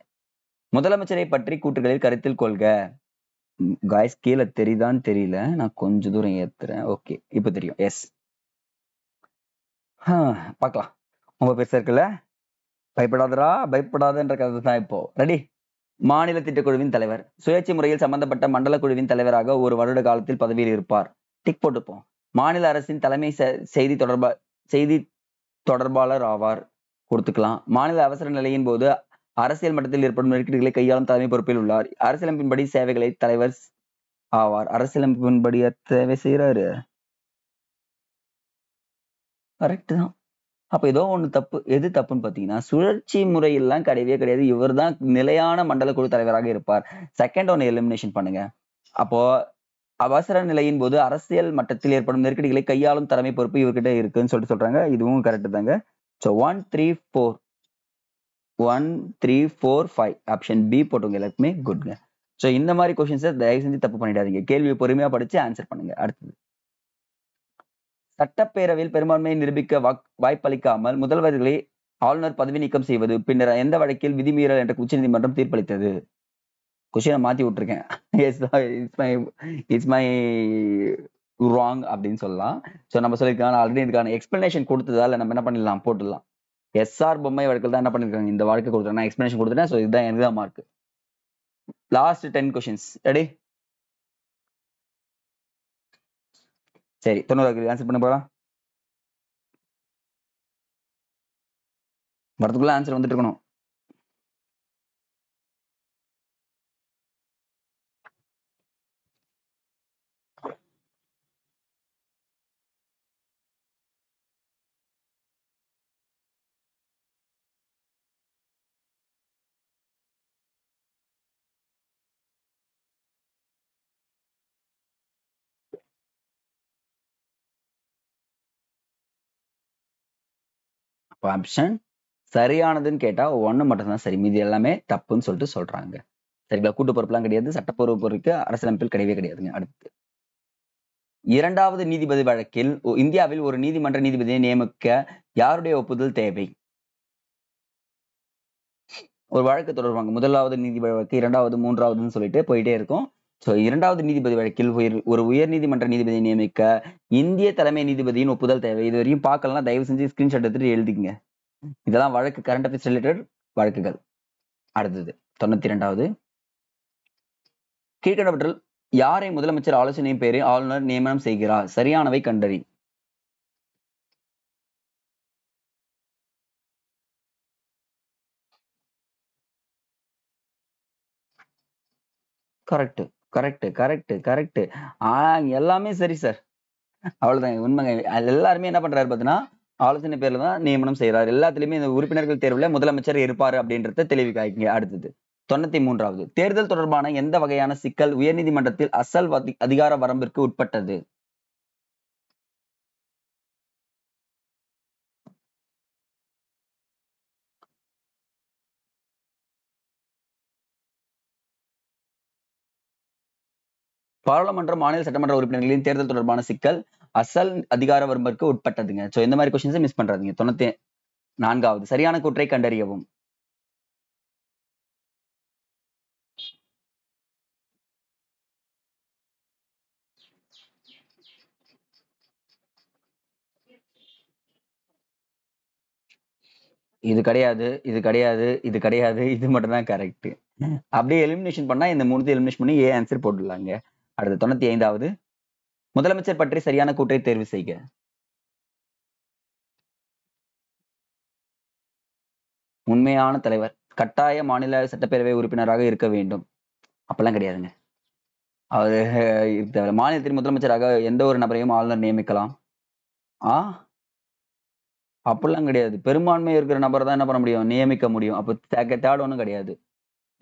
Speaker 1: முதலமைச்சரை பற்றி கூட்டுகளில் கருத்தில் கொள்க காய்ஸ் கீழே தெரியுதான்னு தெரியல நான் கொஞ்ச தூரம் ஏத்துறேன் ஓகே இப்போ தெரியும் எஸ் பார்க்கலாம் ரொம்ப பெருசா இருக்குல்ல பயப்படாதரா பயப்படாத என்ற கதை தான் இப்போ ரெடி மாநில திட்டக்குழுவின் தலைவர் சுயேட்சை முறையில் சம்பந்தப்பட்ட மண்டல குழுவின் தலைவராக ஒரு வருட காலத்தில் பதவியில் இருப்பார் டிக் போட்டுப்போம் மாநில அரசின் தலைமை செய்தி தொடர்பா செய்தி தொடர்பாளர் ஆவார் கொடுத்துக்கலாம் மாநில அவசர நிலையின் போது அரசியல் மட்டத்தில் ஏற்படும் நெருக்கடிகளை கையாளும் தலைமை பொறுப்பில் உள்ளார் அரசியலமைப்பின்படி சேவைகளை தலைவர் ஆவார் அரசியலமைப்பின்படி தேவை செய்கிறாரு கரெக்ட் தான் அப்போ ஏதோ ஒன்று தப்பு எது தப்புன்னு பார்த்தீங்கன்னா சுழற்சி முறையெல்லாம் கிடையவே கிடையாது இவர் தான் நிலையான மண்டல குழு தலைவராக இருப்பார் செகண்ட் ஒன்று எலிமினேஷன் பண்ணுங்க அப்போ அவசர நிலையின் போது அரசியல் மட்டத்தில் ஏற்படும் நெருக்கடிகளை கையாளும் தலைமை பொறுப்பு இவர்கிட்ட இருக்குன்னு சொல்லிட்டு சொல்றாங்க இதுவும் கரெக்டு தாங்க so one three four one three four five option B போட்டுங்க எல்லாருக்குமே குட்ங்க ஸோ இந்த மாதிரி கொஸ்டின்ஸை தயவு செஞ்சு தப்பு பண்ணிடாதீங்க கேள்வியை பொறுமையாக படித்து ஆன்சர் பண்ணுங்க அடுத்தது சட்டப்பேரவையில் பெரும்பான்மையை நிரூபிக்க வாய்ப்பளிக்காமல் முதல்வர்களை ஆளுநர் பதவி நீக்கம் செய்வது பின்னர் எந்த வழக்கில் விதிமீறல் என்ற உச்சநீதிமன்றம் தீர்ப்பளித்தது கொஷினை மாத்தி விட்டுருக்கேன் இட்ஸ் மை அப்படின்னு சொல்லலாம் ஸோ நம்ம சொல்லியிருக்காங்க ஆல்ரெடி இதுக்கான எக்ஸ்பிளனேஷன் கொடுத்ததால நம்ம என்ன பண்ணிடலாம் போட்டுடலாம் எஸ்ஆர் பொம்மை வழக்கில் தான் என்ன பண்ணிருக்காங்க இந்த வழக்கு கொடுத்துருக்கேன் நான் எக்ஸ்பிளனேஷன் கொடுத்துட்டேன் ஸோ இதுதான் எனக்கு தான் mark last ten questions ready
Speaker 2: சரி தொண்ணூறு ஆன்சர் பண்ண போகலாம் வரதுக்குள்ள ஆன்சர் வந்துட்டு இருக்கணும் ஆப்ஷன் சரியானதுன்னு கேட்டால் ஒன்று மட்டும்தான் சரி மீதி
Speaker 1: எல்லாமே தப்புன்னு சொல்லிட்டு சொல்கிறாங்க சரிங்களா கூட்டு பொறுப்புலாம் கிடையாது சட்டப்பூர்வ பொறுப்புக்கு அரசியலமைப்பில் கிடையவே கிடையாதுங்க அடுத்து இரண்டாவது நீதிபதி வழக்கில் இந்தியாவில் ஒரு நீதிமன்ற நீதிபதியை நியமிக்க யாருடைய ஒப்புதல் தேவை ஒரு வழக்கு தொடர்பாங்க முதலாவது நீதிபதி வழக்கு இரண்டாவது மூன்றாவதுன்னு சொல்லிட்டு போயிட்டே இருக்கும் ஸோ இரண்டாவது நீதிபதி வழக்கில் உயர் ஒரு உயர் நீதிமன்ற நீதிபதியை நியமிக்க இந்திய தலைமை நீதிபதியின் ஒப்புதல் தேவை இது வரையும் பார்க்கலாம் தயவு செஞ்சு ஸ்கிரீன்ஷாட் எடுத்துட்டு எழுதிக்கங்க இதெல்லாம் வழக்கு கரண்ட் அஃபேர்ஸ் ரிலேட்டட் வழக்குகள் அடுத்தது தொண்ணூத்தி இரண்டாவது கீழ்கண்டவற்றில் யாரை முதலமைச்சர்
Speaker 2: ஆலோசனையின் பேரை ஆளுநர் நியமனம் செய்கிறார் சரியானவை கண்டறி கரெக்ட் கரெக்டு கரெக்டு கரெக்டு
Speaker 1: எல்லாமே சரி சார் அவ்வளவுதான் உண்மைங்க எல்லாருமே என்ன பண்றாரு பார்த்தீங்கன்னா ஆலோசனை பேர்ல தான் நியமனம் செய்யறாரு எல்லாத்துலயுமே இந்த உறுப்பினர்கள் தேர்வில் முதலமைச்சர் இருப்பாரு அப்படின்றத தெளிவிக்காய்ங்க அடுத்தது தொண்ணூத்தி மூன்றாவது தேர்தல் தொடர்பான எந்த வகையான சிக்கல் உயர்நீதிமன்றத்தில் அசல்
Speaker 2: அதிகார வரம்பிற்கு உட்பட்டது பாராளுமன்ற
Speaker 1: மாநில சட்டமன்ற உறுப்பினர்களின் தேர்தல் தொடர்பான சிக்கல் அசல் அதிகார வரம்பிற்கு உட்பட்டதுங்க ஸோ இந்த மாதிரி
Speaker 2: கொஸ்டின்ஸை மிஸ் பண்றாதீங்க தொண்ணூத்தி நான்காவது சரியான கூற்றை கண்டறியவும்
Speaker 1: இது கிடையாது இது கிடையாது இது கிடையாது இது மட்டும் தான் கரெக்ட் அப்படியே எலிமினேஷன் பண்ணா இந்த மூணு எலிமினேஷன் பண்ணி ஏ ஆன்சர் போட்டுடலாங்க அடுத்து தொண்ணூத்தி ஐந்தாவது முதலமைச்சர் பற்றி சரியான கூற்றை தேர்வு செய்க உண்மையான தலைவர் கட்டாய மாநில சட்டப்பேரவை உறுப்பினராக இருக்க வேண்டும் அப்பெல்லாம் கிடையாதுங்க அவர் மாநிலத்தின் முதலமைச்சராக எந்த ஒரு நபரையும் ஆளுநர் நியமிக்கலாம் ஆ அப்படிலாம் கிடையாது பெரும்பான்மை இருக்கிற நபர் தான் என்ன பண்ண முடியும் நியமிக்க முடியும் அப்போ தேர்ட் ஒன்றும் கிடையாது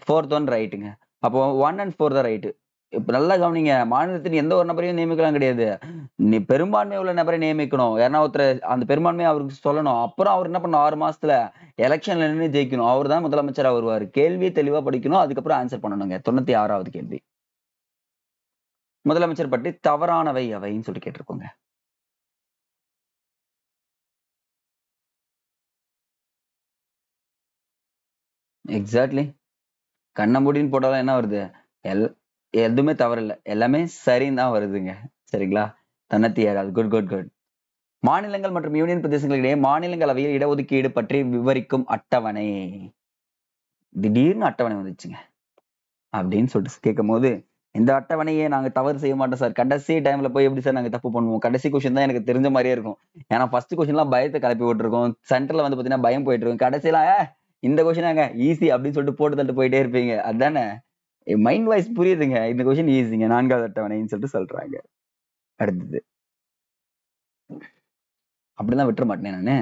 Speaker 1: ஃபோர்த் ஒன் ரைட்டுங்க அப்போ ஒன் அண்ட் ஃபோர் தான் ரைட்டு இப்ப நல்லா கவனிங்க மாநிலத்தின் எந்த ஒரு நபரையும் நியமிக்கலாம் கிடையாது நீ பெரும்பான்மை உள்ள நபரை நியமிக்கணும் ஏன்னா ஒருத்தர் அந்த பெரும்பான்மையை அவருக்கு சொல்லணும் அப்புறம் அவர் என்ன பண்ணணும் ஆறு மாசத்துல எலெக்ஷன்ல நின்று ஜெயிக்கணும் அவர் தான் முதலமைச்சராக வருவார் கேள்வியை தெளிவா படிக்கணும் அதுக்கப்புறம் ஆன்சர் பண்ணணுங்க தொண்ணூத்தி ஆறாவது கேள்வி
Speaker 2: முதலமைச்சர் பற்றி தவறானவை அவைன்னு சொல்லி கேட்டிருக்கோங்க எக்ஸாக்ட்லி
Speaker 1: கண்ணம்புடின்னு மூடின்னு போட்டாலும் என்ன வருது எல் எதுவுமே தவறு இல்லை எல்லாமே சரின்னு தான் வருதுங்க சரிங்களா தன்னத்தி ஏழாவது குட் குட் குட் மாநிலங்கள் மற்றும் யூனியன் பிரதேசங்களிடையே மாநிலங்களவையில் இடஒதுக்கீடு பற்றி விவரிக்கும் அட்டவணை திடீர்னு அட்டவணை வந்துச்சுங்க அப்படின்னு சொல்லிட்டு கேட்கும் போது இந்த அட்டவணையை நாங்க தவறு செய்ய மாட்டோம் சார் கடைசி டைம்ல போய் எப்படி சார் நாங்க தப்பு பண்ணுவோம் கடைசி கொஸ்டின் தான் எனக்கு தெரிஞ்ச மாதிரியே இருக்கும் ஏன்னா ஃபர்ஸ்ட் கொஸ்டின் எல்லாம் பயத்தை கிளப்பி விட்டுருக்கோம் சென்டர்ல வந்து பாத்தீங்கன்னா பயம் போயிட்டு இருக்கும் கடைசியில இந்த கொஸ்டின் நாங்க ஈஸி அப்படின்னு சொல்லிட்டு போட்டு தள்ளிட்டு போயிட்டே இருப்பீங்க அதுதானே மைண்ட் வாய்ஸ் புரியுதுங்க இந்த கொஸ்டின் ஈஸிங்க நான்காவது அட்டவணைன்னு
Speaker 2: சொல்லிட்டு சொல்றாங்க அடுத்தது அப்படிதான் விட்டுற மாட்டேனே நானு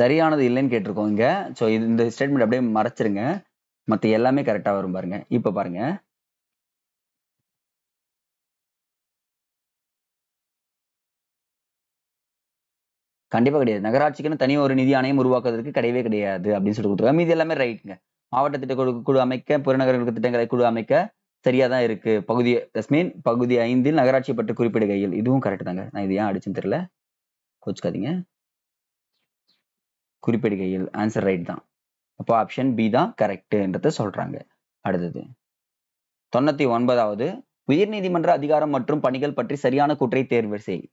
Speaker 1: சரியானது இல்லைன்னு கேட்டிருக்கோம் இங்கே ஸோ இது இந்த ஸ்டேட்மெண்ட் அப்படியே மறைச்சிருங்க மற்ற எல்லாமே கரெக்டாக வரும்
Speaker 2: பாருங்க இப்போ பாருங்க கண்டிப்பாக கிடையாது நகராட்சிக்குன்னு தனி ஒரு
Speaker 1: நிதி ஆணையம் உருவாக்குவதற்கு கிடையவே கிடையாது அப்படின்னு சொல்லி கொடுத்துருக்காங்க மீது எல்லாமே ரைட்டுங்க மாவட்ட திட்ட குழு அமைக்க புறநகரங்களுக்கு திட்டங்களை குழு அமைக்க சரியாக தான் இருக்கு பகுதி மீன் பகுதி ஐந்தில் நகராட்சி பற்றி குறிப்பிடுகையில் இதுவும் கரெக்ட் தாங்க நான் இது ஏன் அடிச்சுன்னு தெரியல கோச்சுக்காதீங்க குறிப்பிடுகையில் ஆன்சர் ரைட் தான் அப்போ ஆப்ஷன் பி தான் கரெக்டுன்றத சொல்கிறாங்க அடுத்தது தொண்ணூற்றி ஒன்பதாவது உயர் நீதிமன்ற அதிகாரம் மற்றும் பணிகள் பற்றி சரியான
Speaker 2: கூற்றை தேர்வு செய்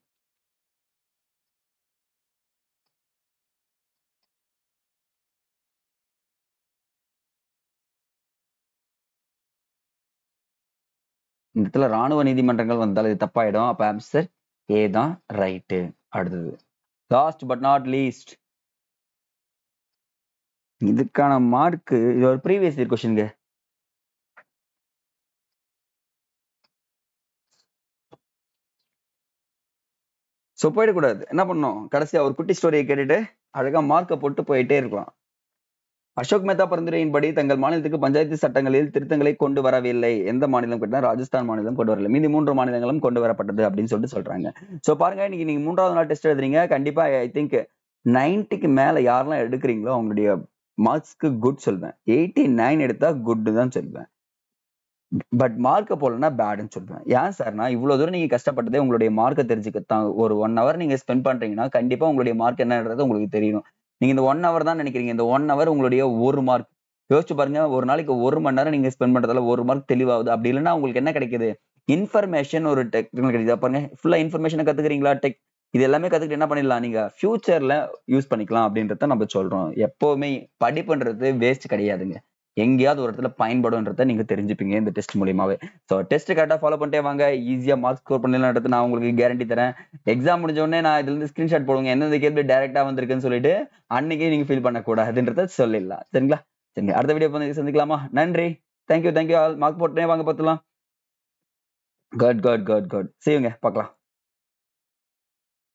Speaker 2: இந்த இடத்துல ராணுவ நீதிமன்றங்கள் வந்தால் இது தப்பாயிடும் அப்போ
Speaker 1: ஆன்சர் ஏ தான் ரைட்டு அடுத்தது லாஸ்ட் பட் நாட் லீஸ்ட் இதுக்கான மார்க்கு இது ஒரு ப்ரீவியஸ் இயர் கொஸ்டின் ஸோ போயிடக்கூடாது என்ன பண்ணோம் கடைசியாக ஒரு குட்டி ஸ்டோரியை கேட்டுட்டு அழகாக மார்க்கை போட்டு போயிட்டே இருக்கலாம் அசோக் மேத்தா பரிந்துரையின்படி தங்கள் மாநிலத்துக்கு பஞ்சாயத்து சட்டங்களில் திருத்தங்களை கொண்டு வரவில்லை எந்த மாநிலம் கேட்டால் ராஜஸ்தான் மாநிலம் கொண்டு வரல மீதி மூன்று மாநிலங்களும் கொண்டு வரப்பட்டது அப்படின்னு சொல்லிட்டு சொல்றாங்க ஸோ பாருங்க இன்னைக்கு நீங்க மூன்றாவது நாள் டெஸ்ட் எழுதுறீங்க கண்டிப்பா ஐ திங்க் நைன்ட்டிக்கு மேல யாரெல்லாம் எடுக்கிறீங்களோ அவங்களுடைய மார்க்ஸ்க்கு குட் சொல்வேன் எயிட்டி நைன் எடுத்தா குட்டு தான் சொல்வேன் பட் மார்க்கை போலனா பேடுன்னு சொல்லுவேன் ஏன் சார்னா இவ்வளோ தூரம் நீங்கள் கஷ்டப்பட்டதே உங்களுடைய மார்க்கை தெரிஞ்சுக்கத்தான் ஒரு ஒன் ஹவர் நீங்கள் ஸ்பெண்ட் பண்ணுறீங்கன்னா கண்டிப்பாக உங்களுடைய மார்க் என்னன்றது உங்களுக்கு தெரியணும் நீங்கள் இந்த ஒன் ஹவர் தான் நினைக்கிறீங்க இந்த ஒன் ஹவர் உங்களுடைய ஒரு மார்க் யோசிச்சு பாருங்க ஒரு நாளைக்கு ஒரு மணி நேரம் நீங்கள் ஸ்பெண்ட் பண்ணுறதால ஒரு மார்க் தெளிவாகுது அப்படி இல்லைன்னா உங்களுக்கு என்ன கிடைக்குது இன்ஃபர்மேஷன் ஒரு டெக்னிக்கல் கிடைக்குது பாருங்க ஃபுல்லாக இன்ஃபர்மேஷனை கத்துக்கிறீங்களா டெக் இது எல்லாமே கத்துக்கிட்டு என்ன பண்ணிடலாம் நீங்க ஃபியூச்சர்ல யூஸ் பண்ணிக்கலாம் அப்படின்றத நம்ம சொல்றோம் எப்பவுமே படிப்புன்றது வேஸ்ட் கிடையாதுங்க எங்கேயாவது ஒரு இடத்துல பயன்படும்ன்றத நீங்க தெரிஞ்சுப்பீங்க இந்த டெஸ்ட் மூலியமாவே ஸோ டெஸ்ட் கரெக்டாக ஃபாலோ பண்ணிட்டே வாங்க ஈஸியாக மார்க் ஸ்கோர் பண்ணலான்றது நான் உங்களுக்கு கேரண்டி தரேன் எக்ஸாம் முடிஞ்சோடனே நான் இதுல இருந்து ஸ்கிரீன்ஷாட் போடுங்க எந்தெந்த கேள்வி டேரெக்டாக வந்திருக்குன்னு சொல்லிட்டு அன்னைக்கே நீங்க ஃபீல் பண்ணக்கூடாதுன்றத சொல்லிடலாம் சரிங்களா சரிங்க அடுத்த வீடியோ பண்ணி சந்திக்கலாமா நன்றி
Speaker 2: தேங்க்யூ தேங்க்யூ ஆல் மார்க் போட்டுனே வாங்க பார்த்துலாம் குட் குட் குட் குட் செய்யுங்க பார்க்கலாம்